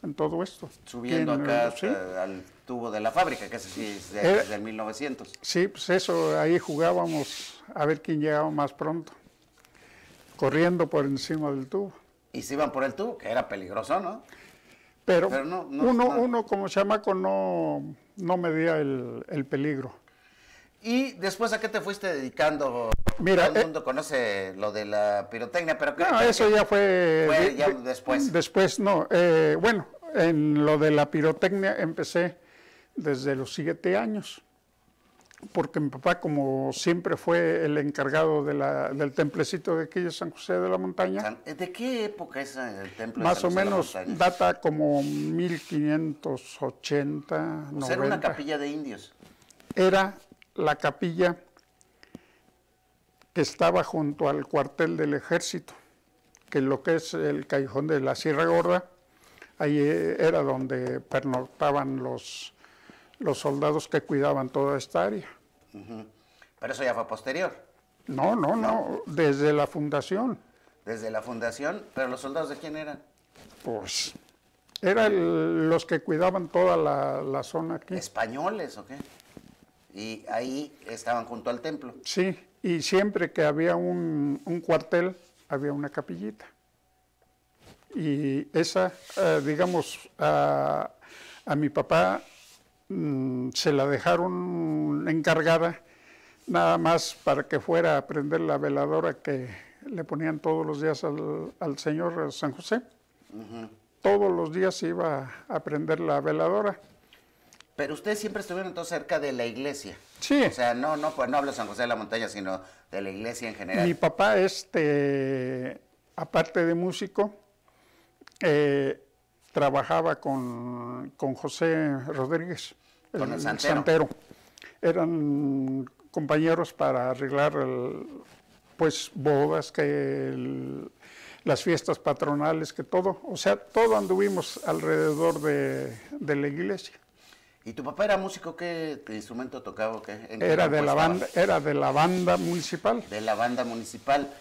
en todo esto. Subiendo acá al tubo de la fábrica, que es de, desde el 1900. Sí, pues eso, ahí jugábamos a ver quién llegaba más pronto, corriendo por encima del tubo. Y se iban por el tubo, que era peligroso, ¿no? Pero, uno, uno como chamaco no, no medía el peligro. ¿Y después a qué te fuiste dedicando? Mira, Todo el eh, mundo conoce lo de la pirotecnia, pero... No, eso ya fue... fue ya después. Después, no. Eh, bueno, en lo de la pirotecnia empecé desde los siete años, porque mi papá, como siempre, fue el encargado de del templecito de aquí San José de la Montaña. ¿De qué época es el templo Más o menos data como 1580, o 90. era una capilla de indios. Era la capilla que estaba junto al cuartel del ejército, que lo que es el callejón de la Sierra Gorda, ahí eh, era donde pernoctaban los, los soldados que cuidaban toda esta área. Pero eso ya fue posterior. No, no, no, desde la fundación. Desde la fundación, pero los soldados de quién eran? Pues eran los que cuidaban toda la, zona aquí. ¿Españoles o qué? y ahí estaban junto al templo. Sí, y siempre que había un, cuartel, había una capillita. Y esa, eh, digamos, a, a, mi papá mm, se la dejaron encargada nada más para que fuera a prender la veladora que le ponían todos los días al, al señor San José. Todos los días iba a prender la veladora pero ustedes siempre estuvieron todos cerca de la iglesia. Sí. O sea, no, no, pues no hablo de San José de la Montaña, sino de la iglesia en general. Mi papá, este, aparte de músico, eh, trabajaba con, José Rodríguez, el, con santero. Eran compañeros para arreglar pues bodas, que las fiestas patronales, que todo. O sea, todo anduvimos alrededor de la iglesia. ¿Y tu papá era músico? ¿Qué, instrumento tocaba? Qué, era, de la banda, era de la banda municipal. De la banda municipal.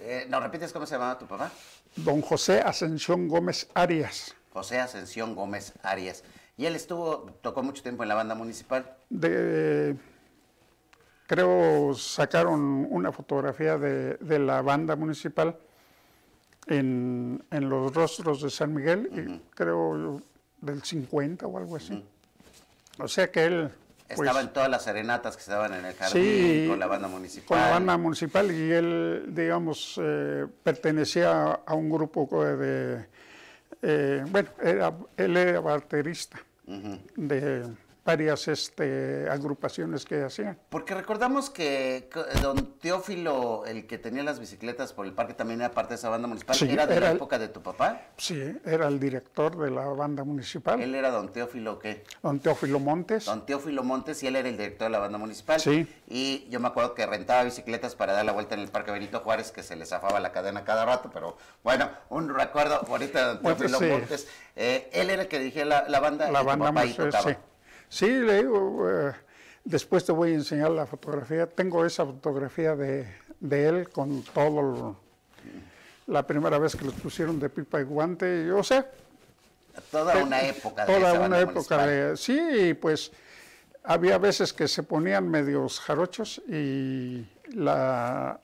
Eh, ¿No repites cómo se llamaba tu papá? Don José Ascensión Gómez Arias. José Ascensión Gómez Arias. ¿Y él estuvo, tocó mucho tiempo en la banda municipal? De, creo sacaron una fotografía de, la banda municipal en, los rostros de San Miguel, y creo del 50 o algo así. O sea que él... Pues, Estaba en todas las serenatas que estaban en el jardín con la banda municipal. Con la banda municipal y él, digamos, eh, pertenecía a un grupo de... Eh, bueno, él era baterista de varias este, agrupaciones que hacían. Porque recordamos que don Teófilo, el que tenía las bicicletas por el parque, también era parte de esa banda municipal. ¿Era de la época de tu papá? Sí, era el director de la banda municipal. ¿Él era don Teófilo qué? Don Teófilo Montes. Don Teófilo Montes y él era el director de la banda municipal. Sí. Y yo me acuerdo que rentaba bicicletas para dar la vuelta en el parque Benito Juárez, que se le zafaba la cadena cada rato, pero bueno, un recuerdo ahorita de don Teófilo Montes. Eh, él era el que dirigía la, banda. La banda municipal, Sí, le digo, eh, después te voy a enseñar la fotografía. Tengo esa fotografía de, de él con todo la primera vez que lo pusieron de pipa y guante, yo sé. Toda una época. toda una época. De, sí, pues había veces que se ponían medios jarochos y la,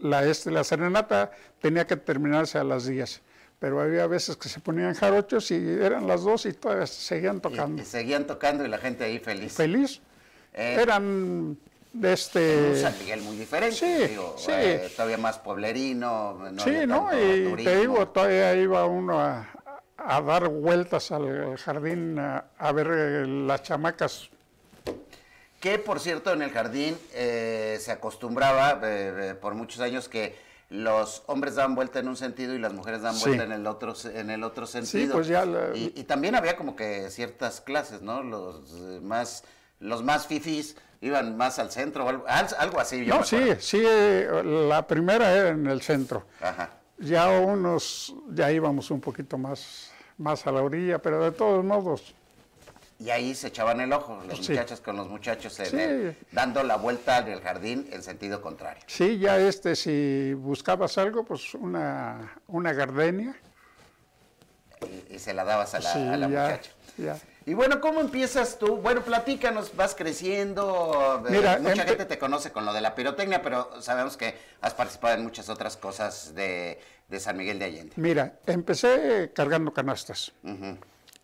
la, este, la serenata tenía que terminarse a las 10 pero había veces que se ponían jarochos y eran las dos y todavía seguían tocando. Y, seguían tocando y la gente ahí feliz. Feliz. Eh, eran de este... San muy diferente, sí. Eh, todavía más poblerino. sí, ¿no? Y te digo, todavía iba uno a, dar vueltas al jardín a, ver eh, las chamacas que por cierto en el jardín se acostumbraba por muchos años que los hombres dan vuelta en un sentido y las mujeres dan vuelta en el otro en el otro sentido. Sí, pues ya y, también había como que ciertas clases, ¿no? Los eh, más los más fifís iban más al centro, algo, algo así. no, sí, sí, la primera era en el centro. Ajá. Ya unos, ya íbamos un poquito más, más a la orilla, pero de todos modos, y ahí se echaban el ojo, los muchachas con los muchachos, eh, dando la vuelta del jardín en sentido contrario. Sí, ya este, si buscabas algo, pues una, una gardenia. Y, se la dabas a la, muchacha. Y bueno, ¿cómo empiezas tú? Bueno, platícanos, vas creciendo, eh, mucha gente te conoce con lo de la pirotecnia, pero sabemos que has participado en muchas otras cosas de, San Miguel de Allende. Mira, empecé cargando canastas.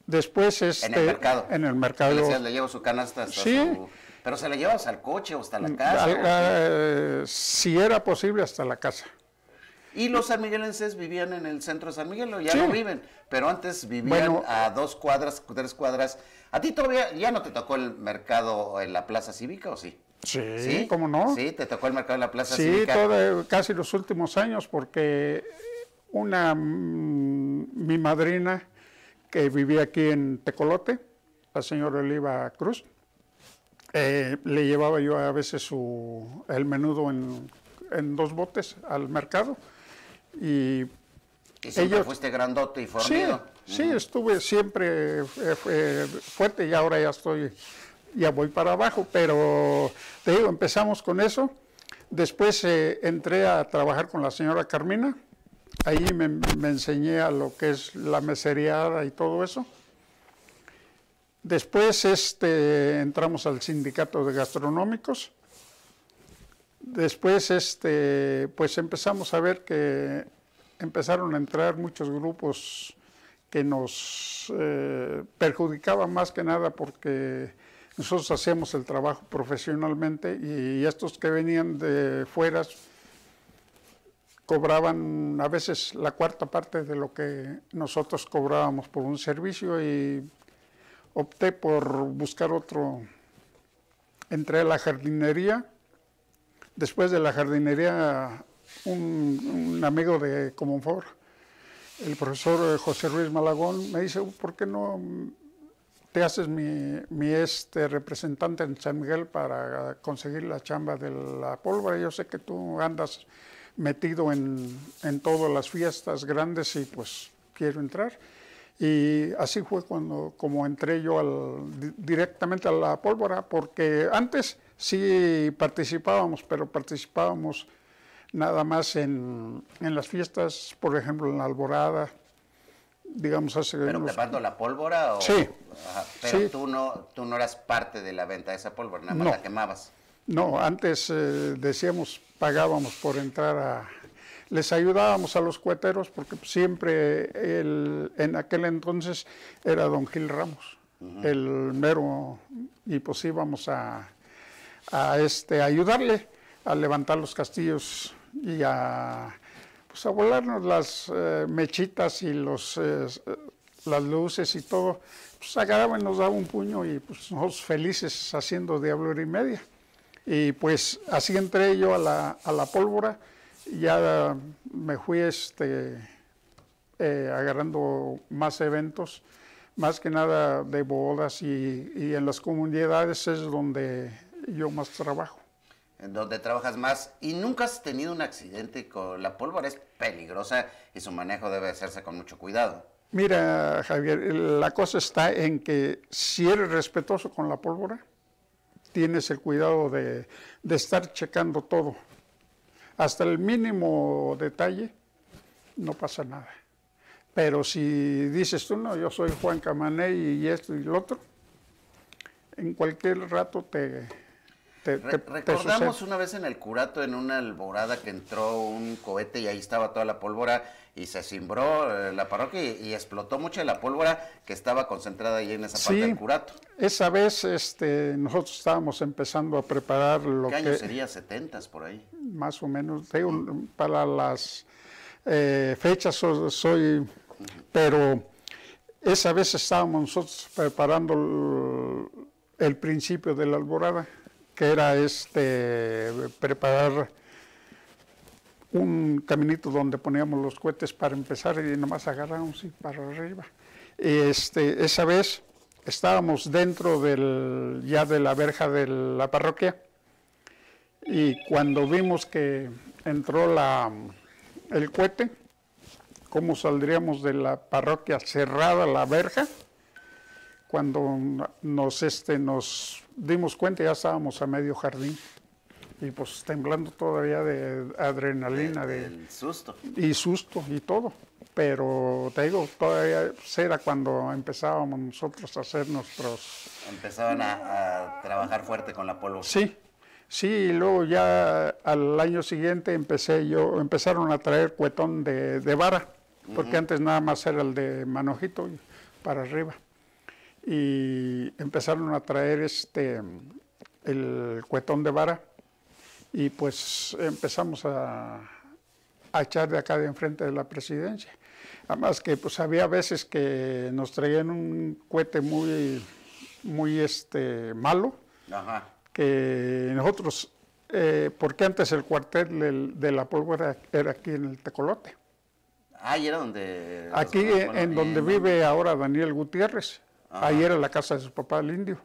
Después este, en el este, mercado. En el mercado. Le, le llevo su canasta hasta Pero se la llevas al coche o hasta la casa. Eh, si era posible, hasta la casa. Y los sanmiguelenses vivían en el centro de San Miguel, o ya no viven, pero antes vivían a dos cuadras, tres cuadras. ¿A ti todavía ya no te tocó el mercado en la Plaza Cívica o sí? Sí, ¿cómo no? Sí, te tocó el mercado en la Plaza Cívica. Sí, casi los últimos años porque una, mm, mi madrina que vivía aquí en Tecolote, la señora Oliva Cruz. Eh, le llevaba yo a veces el menudo en, dos botes al mercado. Y, ¿Y siempre fuiste grandote y fornido. Sí, estuve siempre eh, fuerte y ahora ya estoy, ya voy para abajo, pero te digo, empezamos con eso. Después eh, entré a trabajar con la señora Carmina Ahí me, enseñé a lo que es la mesereada y todo eso. Después este, entramos al sindicato de gastronómicos. Después este, pues empezamos a ver que empezaron a entrar muchos grupos que nos eh, perjudicaban más que nada porque nosotros hacíamos el trabajo profesionalmente y estos que venían de fuera cobraban a veces la cuarta parte de lo que nosotros cobrábamos por un servicio y opté por buscar otro. Entré a la jardinería. Después de la jardinería, un, amigo de Comonfort, el profesor eh, José Ruiz Malagón, me dice, oh, ¿por qué no te haces mi, mi, este representante en San Miguel para conseguir la chamba de la pólvora? Yo sé que tú andas metido en, todas las fiestas grandes y pues quiero entrar. Y así fue cuando, como entré yo al, directamente a la pólvora, porque antes sí participábamos, pero participábamos nada más en, las fiestas, por ejemplo, en la Alborada, digamos hace... ¿Pero la pólvora? O... Sí. Pero Tú, no, tú no eras parte de la venta de esa pólvora, nada más la quemabas. No, antes eh, decíamos pagábamos por entrar a... Les ayudábamos a los cueteros porque siempre el, en aquel entonces era don Gil Ramos, el mero, y pues íbamos a, este, ayudarle a levantar los castillos y a, pues a volarnos las eh, mechitas y los, eh, las luces y todo. Pues y nos daba un puño y pues nosotros felices haciendo diablo y media. Y pues así entré yo a la, a la pólvora, ya me fui este, eh, agarrando más eventos, más que nada de bodas y, y en las comunidades es donde yo más trabajo en donde trabajas más y nunca has tenido un accidente con la pólvora, es peligrosa y su manejo debe hacerse con mucho cuidado. Mira, Javier, la cosa está en que si eres respetuoso con la pólvora, tienes el cuidado de, estar checando todo. Hasta el mínimo detalle, no pasa nada. Pero si dices tú, no, yo soy Juan Camané y esto y lo otro, en cualquier rato te... te, recordamos una vez en el curato, en una alborada que entró un cohete y ahí estaba toda la pólvora y se cimbró eh, la parroquia y, explotó mucha de la pólvora que estaba concentrada ahí en esa parte del curato. Esa vez este, nosotros estábamos empezando a preparar lo ¿Qué que... ¿Qué año sería? 70 por ahí? Más o menos, para las eh, fechas soy... Pero esa vez estábamos nosotros preparando el, el principio de la alborada, que era este preparar un caminito donde poníamos los cohetes para empezar y nomás agarramos y para arriba. Este, esa vez estábamos dentro del, ya de la verja de la parroquia y cuando vimos que entró la, el cohete, cómo saldríamos de la parroquia cerrada la verja, cuando nos, este, nos dimos cuenta ya estábamos a medio jardín y pues temblando todavía de adrenalina. De, del susto. Y susto y todo. Pero te digo, todavía era cuando empezábamos nosotros a hacer nuestros... Empezaban a, trabajar fuerte con la polvo Sí, sí, y luego ya al año siguiente empecé yo, empezaron a traer cuetón de, vara, porque antes nada más era el de manojito para arriba. Y empezaron a traer este el cuetón de vara y pues empezamos a, a echar de acá de enfrente de la presidencia. Además que pues había veces que nos traían un cohete muy, muy este, malo, que nosotros, eh, porque antes el cuartel de la pólvora era aquí en el Tecolote. Ah, era donde... Aquí eh, en donde vive ahora Daniel Gutiérrez. Ahí era la casa de su papá, el indio.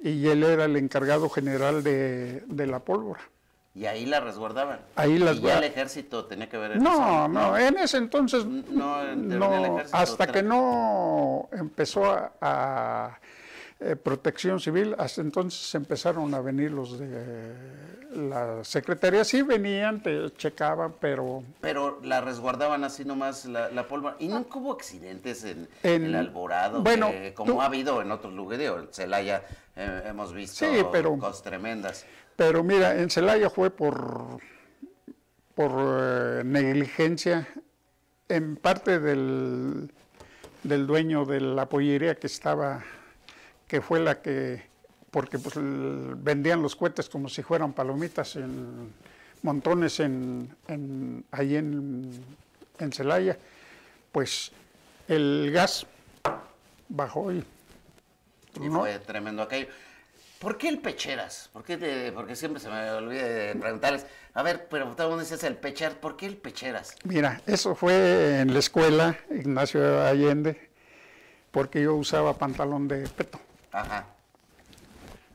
Y él era el encargado general de la pólvora y ahí la resguardaban. Ahí las y el ejército tenía que ver. no, no, en ese entonces no, hasta que no empezó a, eh, Protección Civil, hasta entonces empezaron a venir los de la Secretaría, sí venían, te checaban, pero... Pero la resguardaban así nomás la, la pólvora. ¿Y nunca hubo accidentes en, el Alborado? Bueno, como ha habido en otros lugares, en Celaya eh, hemos visto pero, cosas tremendas. Pero mira, en Celaya fue por, por eh, negligencia en parte del, dueño de la pollería que estaba, que fue la que, porque pues, vendían los cohetes como si fueran palomitas en montones en, en ahí en, Celaya, pues el gas bajó y fue tremendo aquello. ¿Por qué el Pecheras? ¿Por te, porque siempre se me olvida de preguntarles. A ver, pero todo el mundo el pecher. ¿Por qué el Pecheras? Mira, eso fue en la escuela, Ignacio Allende, porque yo usaba pantalón de peto. Ajá.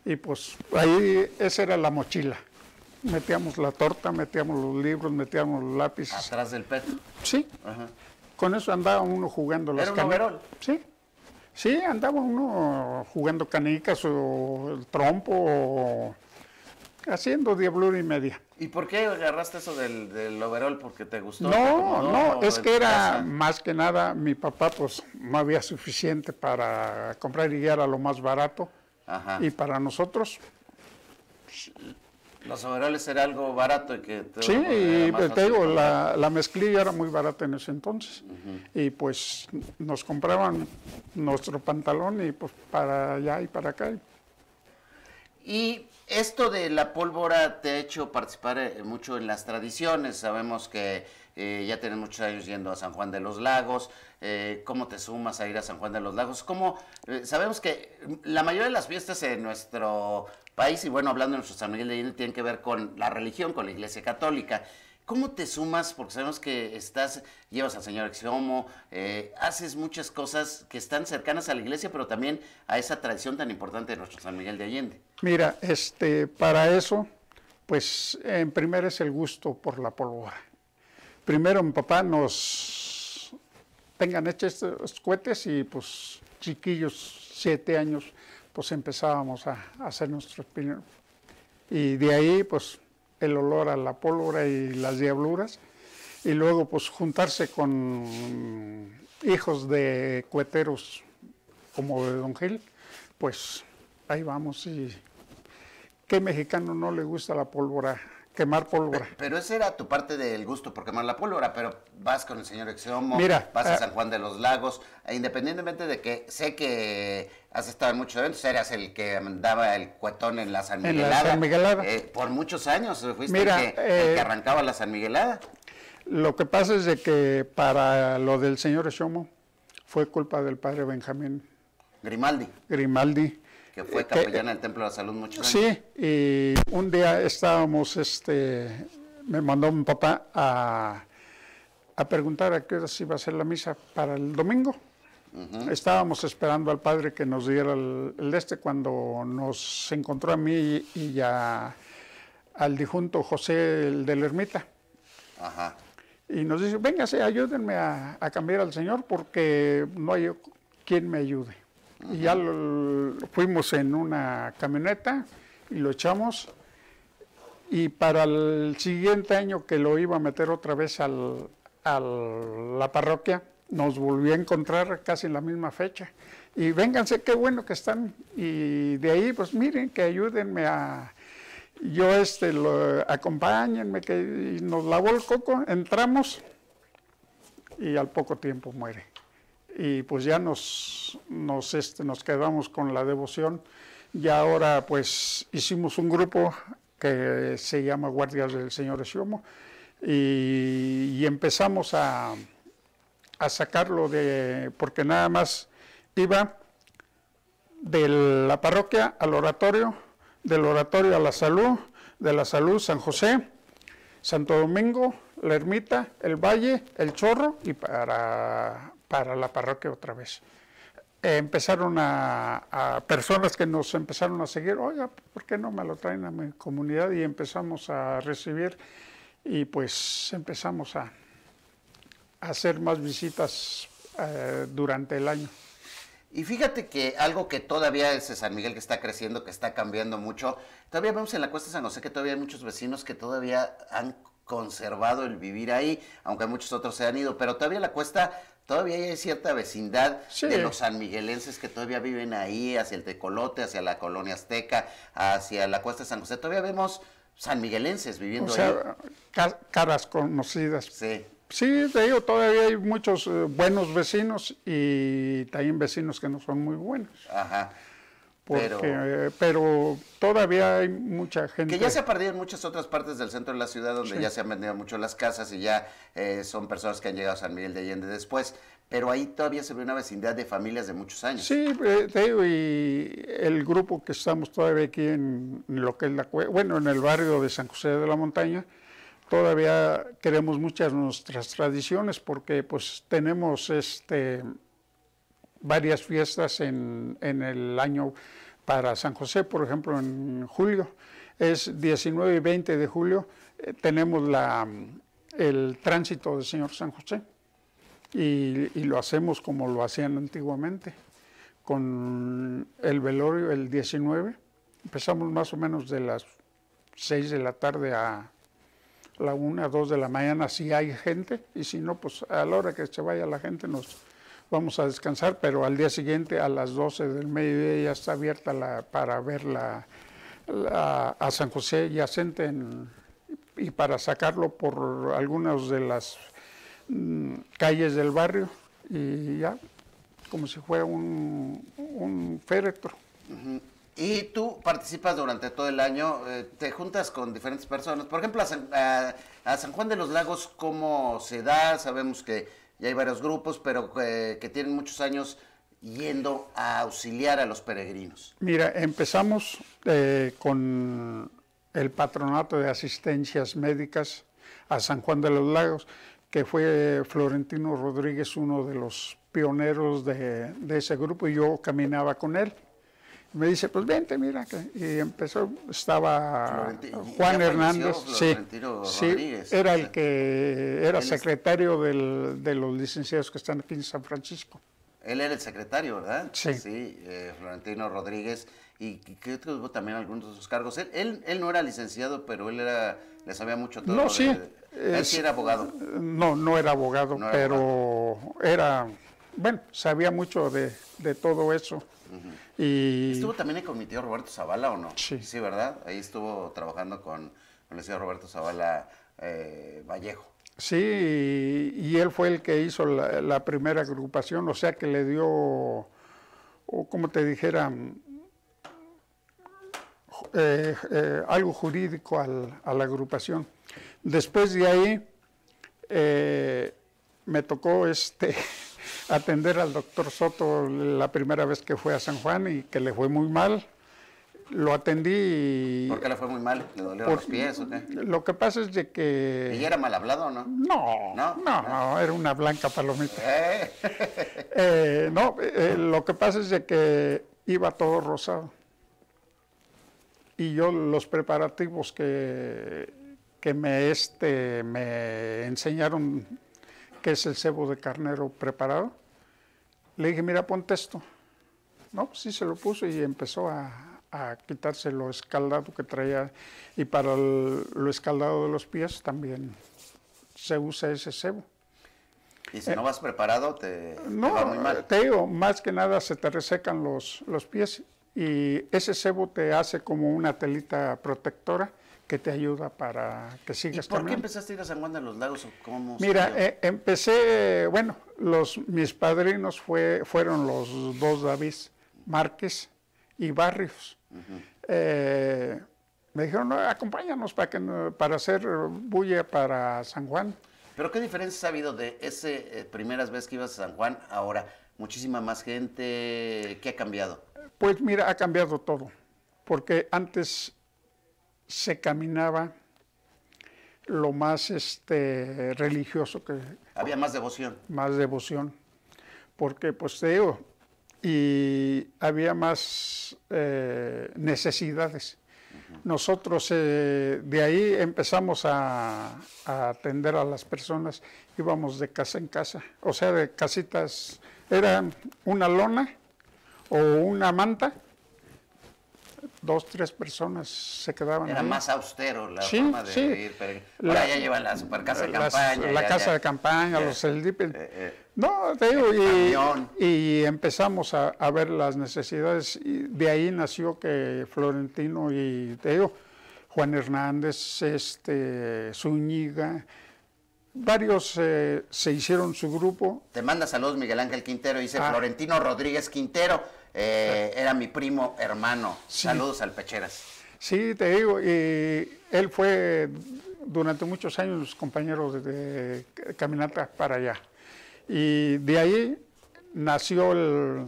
Y pues ahí, esa era la mochila. Metíamos la torta, metíamos los libros, metíamos los lápices. ¿Atrás del peto? Sí. Ajá. Con eso andaba uno jugando las ¿Era un Sí. Sí, andaba uno jugando canicas o el trompo o haciendo diablura y media. ¿Y por qué agarraste eso del, del overall? ¿Porque te gustó? No, no, es que era más que nada mi papá pues no había suficiente para comprar y guiar a lo más barato. Ajá. Y para nosotros los overoles era algo barato y que... Te sí, y te digo, la, mezclilla era muy barata en ese entonces. Y pues nos compraban nuestro pantalón y pues para allá y para acá. Y esto de la pólvora te ha hecho participar eh, mucho en las tradiciones. Sabemos que eh, ya tienes muchos años yendo a San Juan de los Lagos. Eh, ¿Cómo te sumas a ir a San Juan de los Lagos? ¿Cómo, sabemos que la mayoría de las fiestas en nuestro país y bueno, hablando de nuestro San Miguel de Allende, tiene que ver con la religión, con la Iglesia Católica. ¿Cómo te sumas? Porque sabemos que estás, llevas al señor Exiomo, eh, haces muchas cosas que están cercanas a la iglesia, pero también a esa tradición tan importante de nuestro San Miguel de Allende. Mira, este, para eso, pues en primer es el gusto por la pólvora. Primero mi papá nos tengan hechos estos cohetes y pues chiquillos, siete años, pues empezábamos a, hacer nuestro pinos. Y de ahí, pues, el olor a la pólvora y las diabluras. Y luego, pues, juntarse con mm, hijos de cueteros como de Don Gil, pues, ahí vamos. Y qué mexicano no le gusta la pólvora quemar pólvora. Pero, esa era tu parte del gusto por quemar la pólvora, pero vas con el señor Exiomo, Mira, vas a eh, San Juan de los Lagos, e independientemente de que sé que has estado en muchos eventos, eras el que daba el cuetón en la San Miguelada. Eh, por muchos años fuiste el, que, eh, arrancaba la San Miguelada. Lo que pasa es de que para lo del señor Exiomo fue culpa del padre Benjamín. Grimaldi. Grimaldi que fue eh, capellán eh, el Templo de la Salud muchos años. Sí, y un día estábamos, este, me mandó mi papá a, preguntar a qué hora se iba a ser la misa para el domingo. Estábamos esperando al padre que nos diera el, este cuando nos encontró a mí y, al difunto José del de la Ermita. Ajá. Y nos dice, véngase, ayúdenme a cambiar al Señor porque no hay quien me ayude. Y ya fuimos en una camioneta y lo echamos. Y para el siguiente año que lo iba a meter otra vez a la parroquia, nos volvió a encontrar casi en la misma fecha. Y vénganse, qué bueno que están. Y de ahí, pues miren, que ayúdenme a, yo este, lo, acompáñenme, que nos lavó el coco, entramos y al poco tiempo muere y pues ya nos, este, nos, quedamos con la devoción y ahora pues hicimos un grupo que se llama Guardias del Señor de y, y, empezamos a, a sacarlo de, porque nada más iba de la parroquia al oratorio, del oratorio a la salud, de la salud San José, Santo Domingo, la ermita, el valle, el chorro y para para la parroquia otra vez. empezaron a, personas que nos empezaron a seguir, oiga, ¿por qué no me lo traen a mi comunidad? Y empezamos a recibir y pues empezamos a, a hacer más visitas eh, durante el año. Y fíjate que algo que todavía es San Miguel que está creciendo, que está cambiando mucho, todavía vemos en la Cuesta de San José que todavía hay muchos vecinos que todavía han conservado el vivir ahí, aunque muchos otros se han ido, pero todavía la cuesta todavía hay cierta vecindad de los sanmiguelenses que todavía viven ahí, hacia el Tecolote, hacia la colonia Azteca, hacia la cuesta de San José. Todavía vemos sanmiguelenses viviendo o sea, ahí. Caras conocidas. Sí. Sí, te digo, todavía hay muchos eh, buenos vecinos y también vecinos que no son muy buenos. Ajá. Eh, pero, todavía hay mucha gente. Que ya se ha perdido en muchas otras partes del centro de la ciudad donde ya se han vendido mucho las casas y ya eh, son personas que han llegado a San Miguel de Allende después. Pero ahí todavía se ve una vecindad de familias de muchos años. Sí, eh, y el grupo que estamos todavía aquí en lo que es la bueno, en el barrio de San José de la Montaña, todavía queremos muchas nuestras tradiciones porque pues tenemos este varias fiestas en, el año para San José, por ejemplo, en julio. Es 19 y 20 de julio, eh, tenemos la, el tránsito del Señor San José y, y lo hacemos como lo hacían antiguamente, con el velorio el 19. Empezamos más o menos de las 6 de la tarde a la 1, 2 de la mañana si hay gente, y si no, pues a la hora que se vaya la gente nos vamos a descansar, pero al día siguiente a las 12 del mediodía ya está abierta la, para ver a San José yacente en, y para sacarlo por algunas de las mm, calles del barrio y ya, como si fuera un, un féretro. Y tú participas durante todo el año, eh, te juntas con diferentes personas. Por ejemplo, a San Juan de los Lagos, ¿cómo se da? Sabemos que y hay varios grupos, pero eh, que tienen muchos años yendo a auxiliar a los peregrinos. Mira, empezamos eh, con el patronato de asistencias médicas a San Juan de los Lagos, que fue Florentino Rodríguez, uno de los pioneros de, de ese grupo, y yo caminaba con él me dice, pues vente, mira. Y empezó, estaba Juan Hernández, sí, era el que era secretario de los licenciados que están aquí en San Francisco. Él era el secretario, ¿verdad? Sí. Eh, Florentino Rodríguez. Y creo que tuvo también algunos de sus cargos. Él, él, no era licenciado, pero él era, le sabía mucho todo. él sí era abogado. No, no era abogado, pero era, bueno, sabía mucho de, de todo eso. ¿Estuvo también ahí con mi Roberto Zavala o no? Sí. Sí, ¿verdad? Ahí estuvo trabajando con, el señor Roberto Zavala eh, Vallejo. Sí, y, él fue el que hizo la, primera agrupación, o sea que le dio, o como te dijera, mm, eh, eh, algo jurídico a la agrupación. Después de ahí me tocó este atender al doctor Soto la primera vez que fue a San Juan y que le fue muy mal. Lo atendí. ¿Por qué le fue muy mal? ¿Le dolieron los pies o qué? Lo que pasa es de que. ¿Y era mal hablado o no? No, no, no, ah. era una blanca palomita. Eh. Eh, no, eh, lo que pasa es de que iba todo rosado. Y yo los preparativos que, que me, este, me enseñaron es el cebo de carnero preparado. Le dije, mira, ponte esto. No, pues sí se lo puso y empezó a, quitarse lo escaldado que traía. Y para lo escaldado de los pies también se usa ese cebo. Y si no eh, vas preparado, te, no, más que nada se te resecan los, los pies y ese cebo te hace como una telita protectora que te ayuda para que sigas ¿Y ¿Por qué empezaste a ir a San Juan de los Lagos? ¿Cómo Mira, eh, empecé, bueno, los, mis padrinos fueron los dos David, Márquez y Barrios. Eh, me dijeron, acompáñanos para, que, para hacer bulla para San Juan. Pero ¿qué diferencia ha habido de esas eh, primeras veces que ibas a San Juan ahora? Muchísima más gente, ¿qué ha cambiado? Pues mira, ha cambiado todo, porque antes se caminaba lo más este, religioso que... Había más devoción. Más devoción, porque pues te digo, y había más eh, necesidades. Nosotros eh, de ahí empezamos a, a, atender a las personas, íbamos de casa en casa, o sea, de casitas, era una lona o una manta, dos, tres personas se quedaban. Era más austero la forma de ir. Por allá ya llevan la supercasa de campaña. La casa de campaña, los el eh, eh. no, te digo, este y, empezamos a, ver las necesidades. Y de ahí nació que Florentino y, te Juan Hernández, este, Zúñiga, varios eh, se hicieron su grupo. Te manda saludos Miguel Ángel Quintero, dice ah. Florentino Rodríguez Quintero. Eh, era mi primo hermano. Saludos al Pecheras. Sí, te digo, y él fue durante muchos años compañero de, caminata para allá. Y de ahí nació el,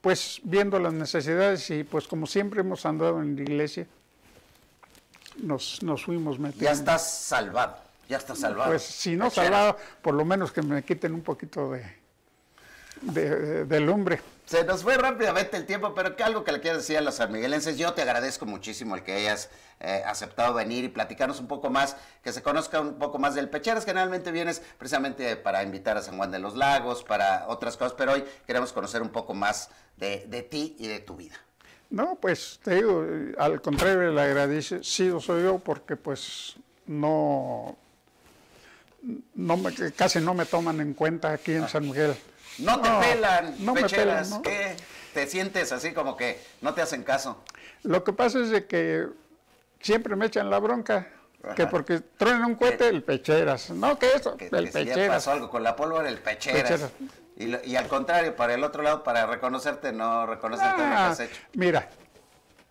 pues viendo las necesidades y pues como siempre hemos andado en la iglesia, nos, fuimos metiendo. Ya estás salvado, ya estás salvado. Pues si no salvado, por lo menos que me quiten un poquito de, de, lumbre. Se nos fue rápidamente el tiempo, pero que algo que le quiero decir a los sanmiguelenses, yo te agradezco muchísimo el que hayas eh, aceptado venir y platicarnos un poco más, que se conozca un poco más del Pecheras. Generalmente vienes precisamente para invitar a San Juan de los Lagos, para otras cosas, pero hoy queremos conocer un poco más de, ti y de tu vida. No, pues te digo, al contrario, le lo soy yo porque pues no, me, casi no me toman en cuenta aquí en ah. San Miguel. No te pelan, pecheras. ¿Qué? ¿Te sientes así como que no te hacen caso? Lo que pasa es de que siempre me echan la bronca. Que porque traen un cohete, el pecheras. No, que eso, que, el pecheras. Si pasó algo con la pólvora, el pecheras. Y, al contrario, para el otro lado, para reconocerte, no reconocerte lo que ah, has hecho. Mira,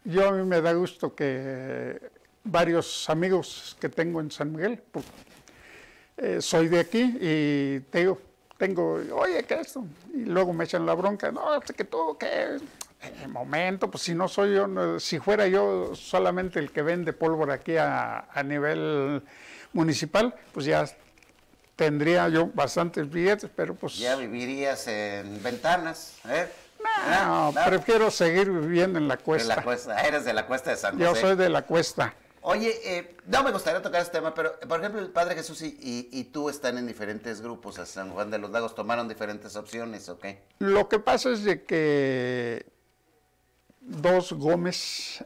yo a mí me da gusto que varios amigos que tengo en San Miguel, eh, soy de aquí y te digo, tengo, oye, ¿qué es esto? Y luego me echan la bronca, no, que tú, ¿qué? el eh, momento, pues si no soy yo, si fuera yo solamente el que vende pólvora aquí a, nivel municipal, pues ya tendría yo bastantes billetes, pero pues... Ya vivirías en ventanas, ¿eh? No, ah, prefiero seguir viviendo en la cuesta. En la cuesta, eres de la cuesta de San José. Yo soy de la cuesta. Oye, eh, no me gustaría tocar este tema, pero por ejemplo, el Padre Jesús y, y, tú están en diferentes grupos, a San Juan de los Lagos tomaron diferentes opciones, ¿ok? Lo que pasa es de que dos Gómez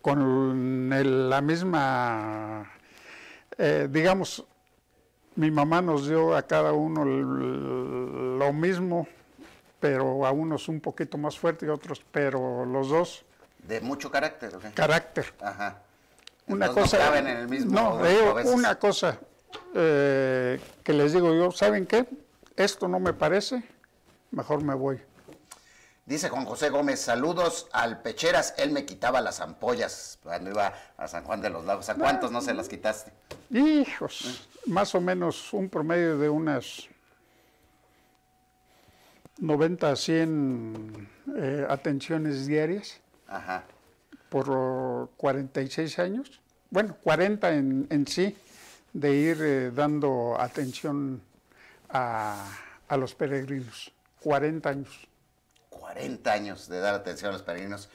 con la misma, eh, digamos, mi mamá nos dio a cada uno lo mismo, pero a unos un poquito más fuerte y otros, pero los dos de mucho carácter. ¿ok? Carácter. Ajá. Eh, una cosa. No el mismo. una cosa que les digo yo, ¿saben qué? Esto no me parece, mejor me voy. Dice Juan José Gómez, saludos al Pecheras, él me quitaba las ampollas cuando iba a San Juan de los Lagos. ¿A cuántos no se las quitaste? Hijos, más o menos un promedio de unas 90 a 100 atenciones diarias. Ajá por 46 años, bueno, 40 en, en sí, de ir eh, dando atención a, los peregrinos. 40 años. 40 años de dar atención a los peregrinos.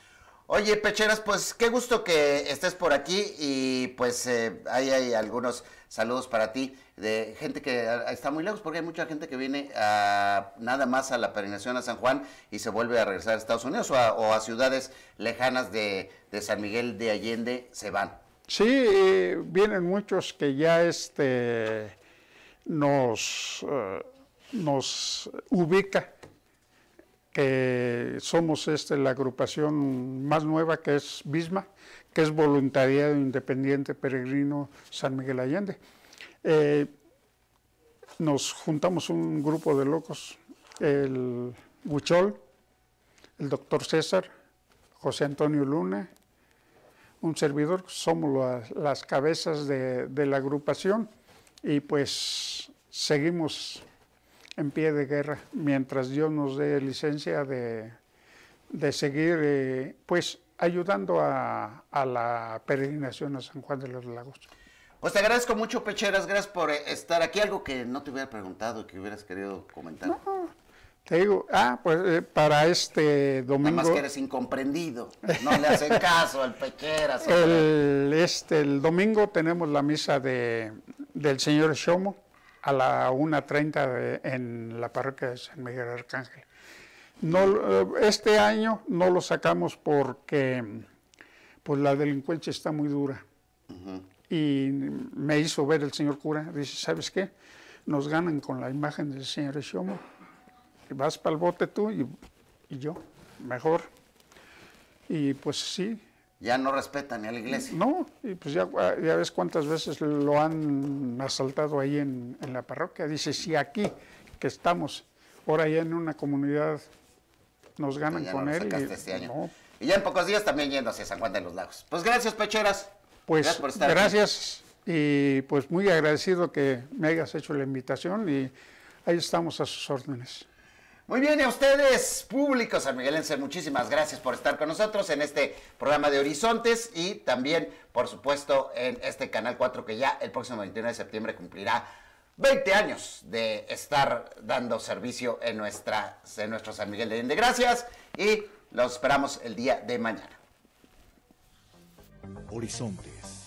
Oye, Pecheras, pues qué gusto que estés por aquí y pues eh, ahí hay algunos Saludos para ti, de gente que ah, está muy lejos, porque hay mucha gente que viene a, nada más a la peregrinación a San Juan y se vuelve a regresar a Estados Unidos o a, ciudades lejanas de, San Miguel de Allende, se van. Sí, vienen muchos que ya este, nos, eh, nos ubica que somos este, la agrupación más nueva que es Bisma que es Voluntariado Independiente Peregrino San Miguel Allende. Eh, nos juntamos un grupo de locos, el Buchol, el doctor César, José Antonio Luna, un servidor, somos las, cabezas de, la agrupación y pues seguimos en pie de guerra mientras Dios nos dé licencia de, seguir eh, pues ayudando a, la peregrinación a San Juan de los Lagos. Pues te agradezco mucho, Pecheras, gracias por eh, estar aquí. Algo que no te hubiera preguntado que hubieras querido comentar. te digo, ah, pues eh, para este domingo. más que eres incomprendido, no le hacen caso al Pecheras. El, este, el domingo tenemos la misa de, del señor Shomo a la 1.30 en la parroquia de San Miguel Arcángel. No, eh, este año no lo sacamos porque pues, la delincuencia está muy dura. Y me hizo ver el señor cura, dice, ¿sabes qué? Nos ganan con la imagen del señor Eshomo. Vas para el bote tú y, yo, mejor. Y pues sí, ya no respetan ni a la iglesia. No, y pues ya, ah, ya ves cuántas veces lo han asaltado ahí en, en, la parroquia. Dice, si aquí que estamos, ahora ya en una comunidad nos ganan con él. Este y, ya en pocos días también yendo hacia San Juan de los Lagos. Pues gracias, Pecheras. Pues gracias. y pues muy agradecido que me hayas hecho la invitación y ahí estamos a sus órdenes. Muy bien, y a ustedes, públicos Miguel Miguelense muchísimas gracias por estar con nosotros en este programa de Horizontes y también, por supuesto, en este Canal 4 que ya el próximo 21 de septiembre cumplirá 20 años de estar dando servicio en, nuestra, nuestro San Miguel de Allende. Gracias y los esperamos el día de mañana. Horizontes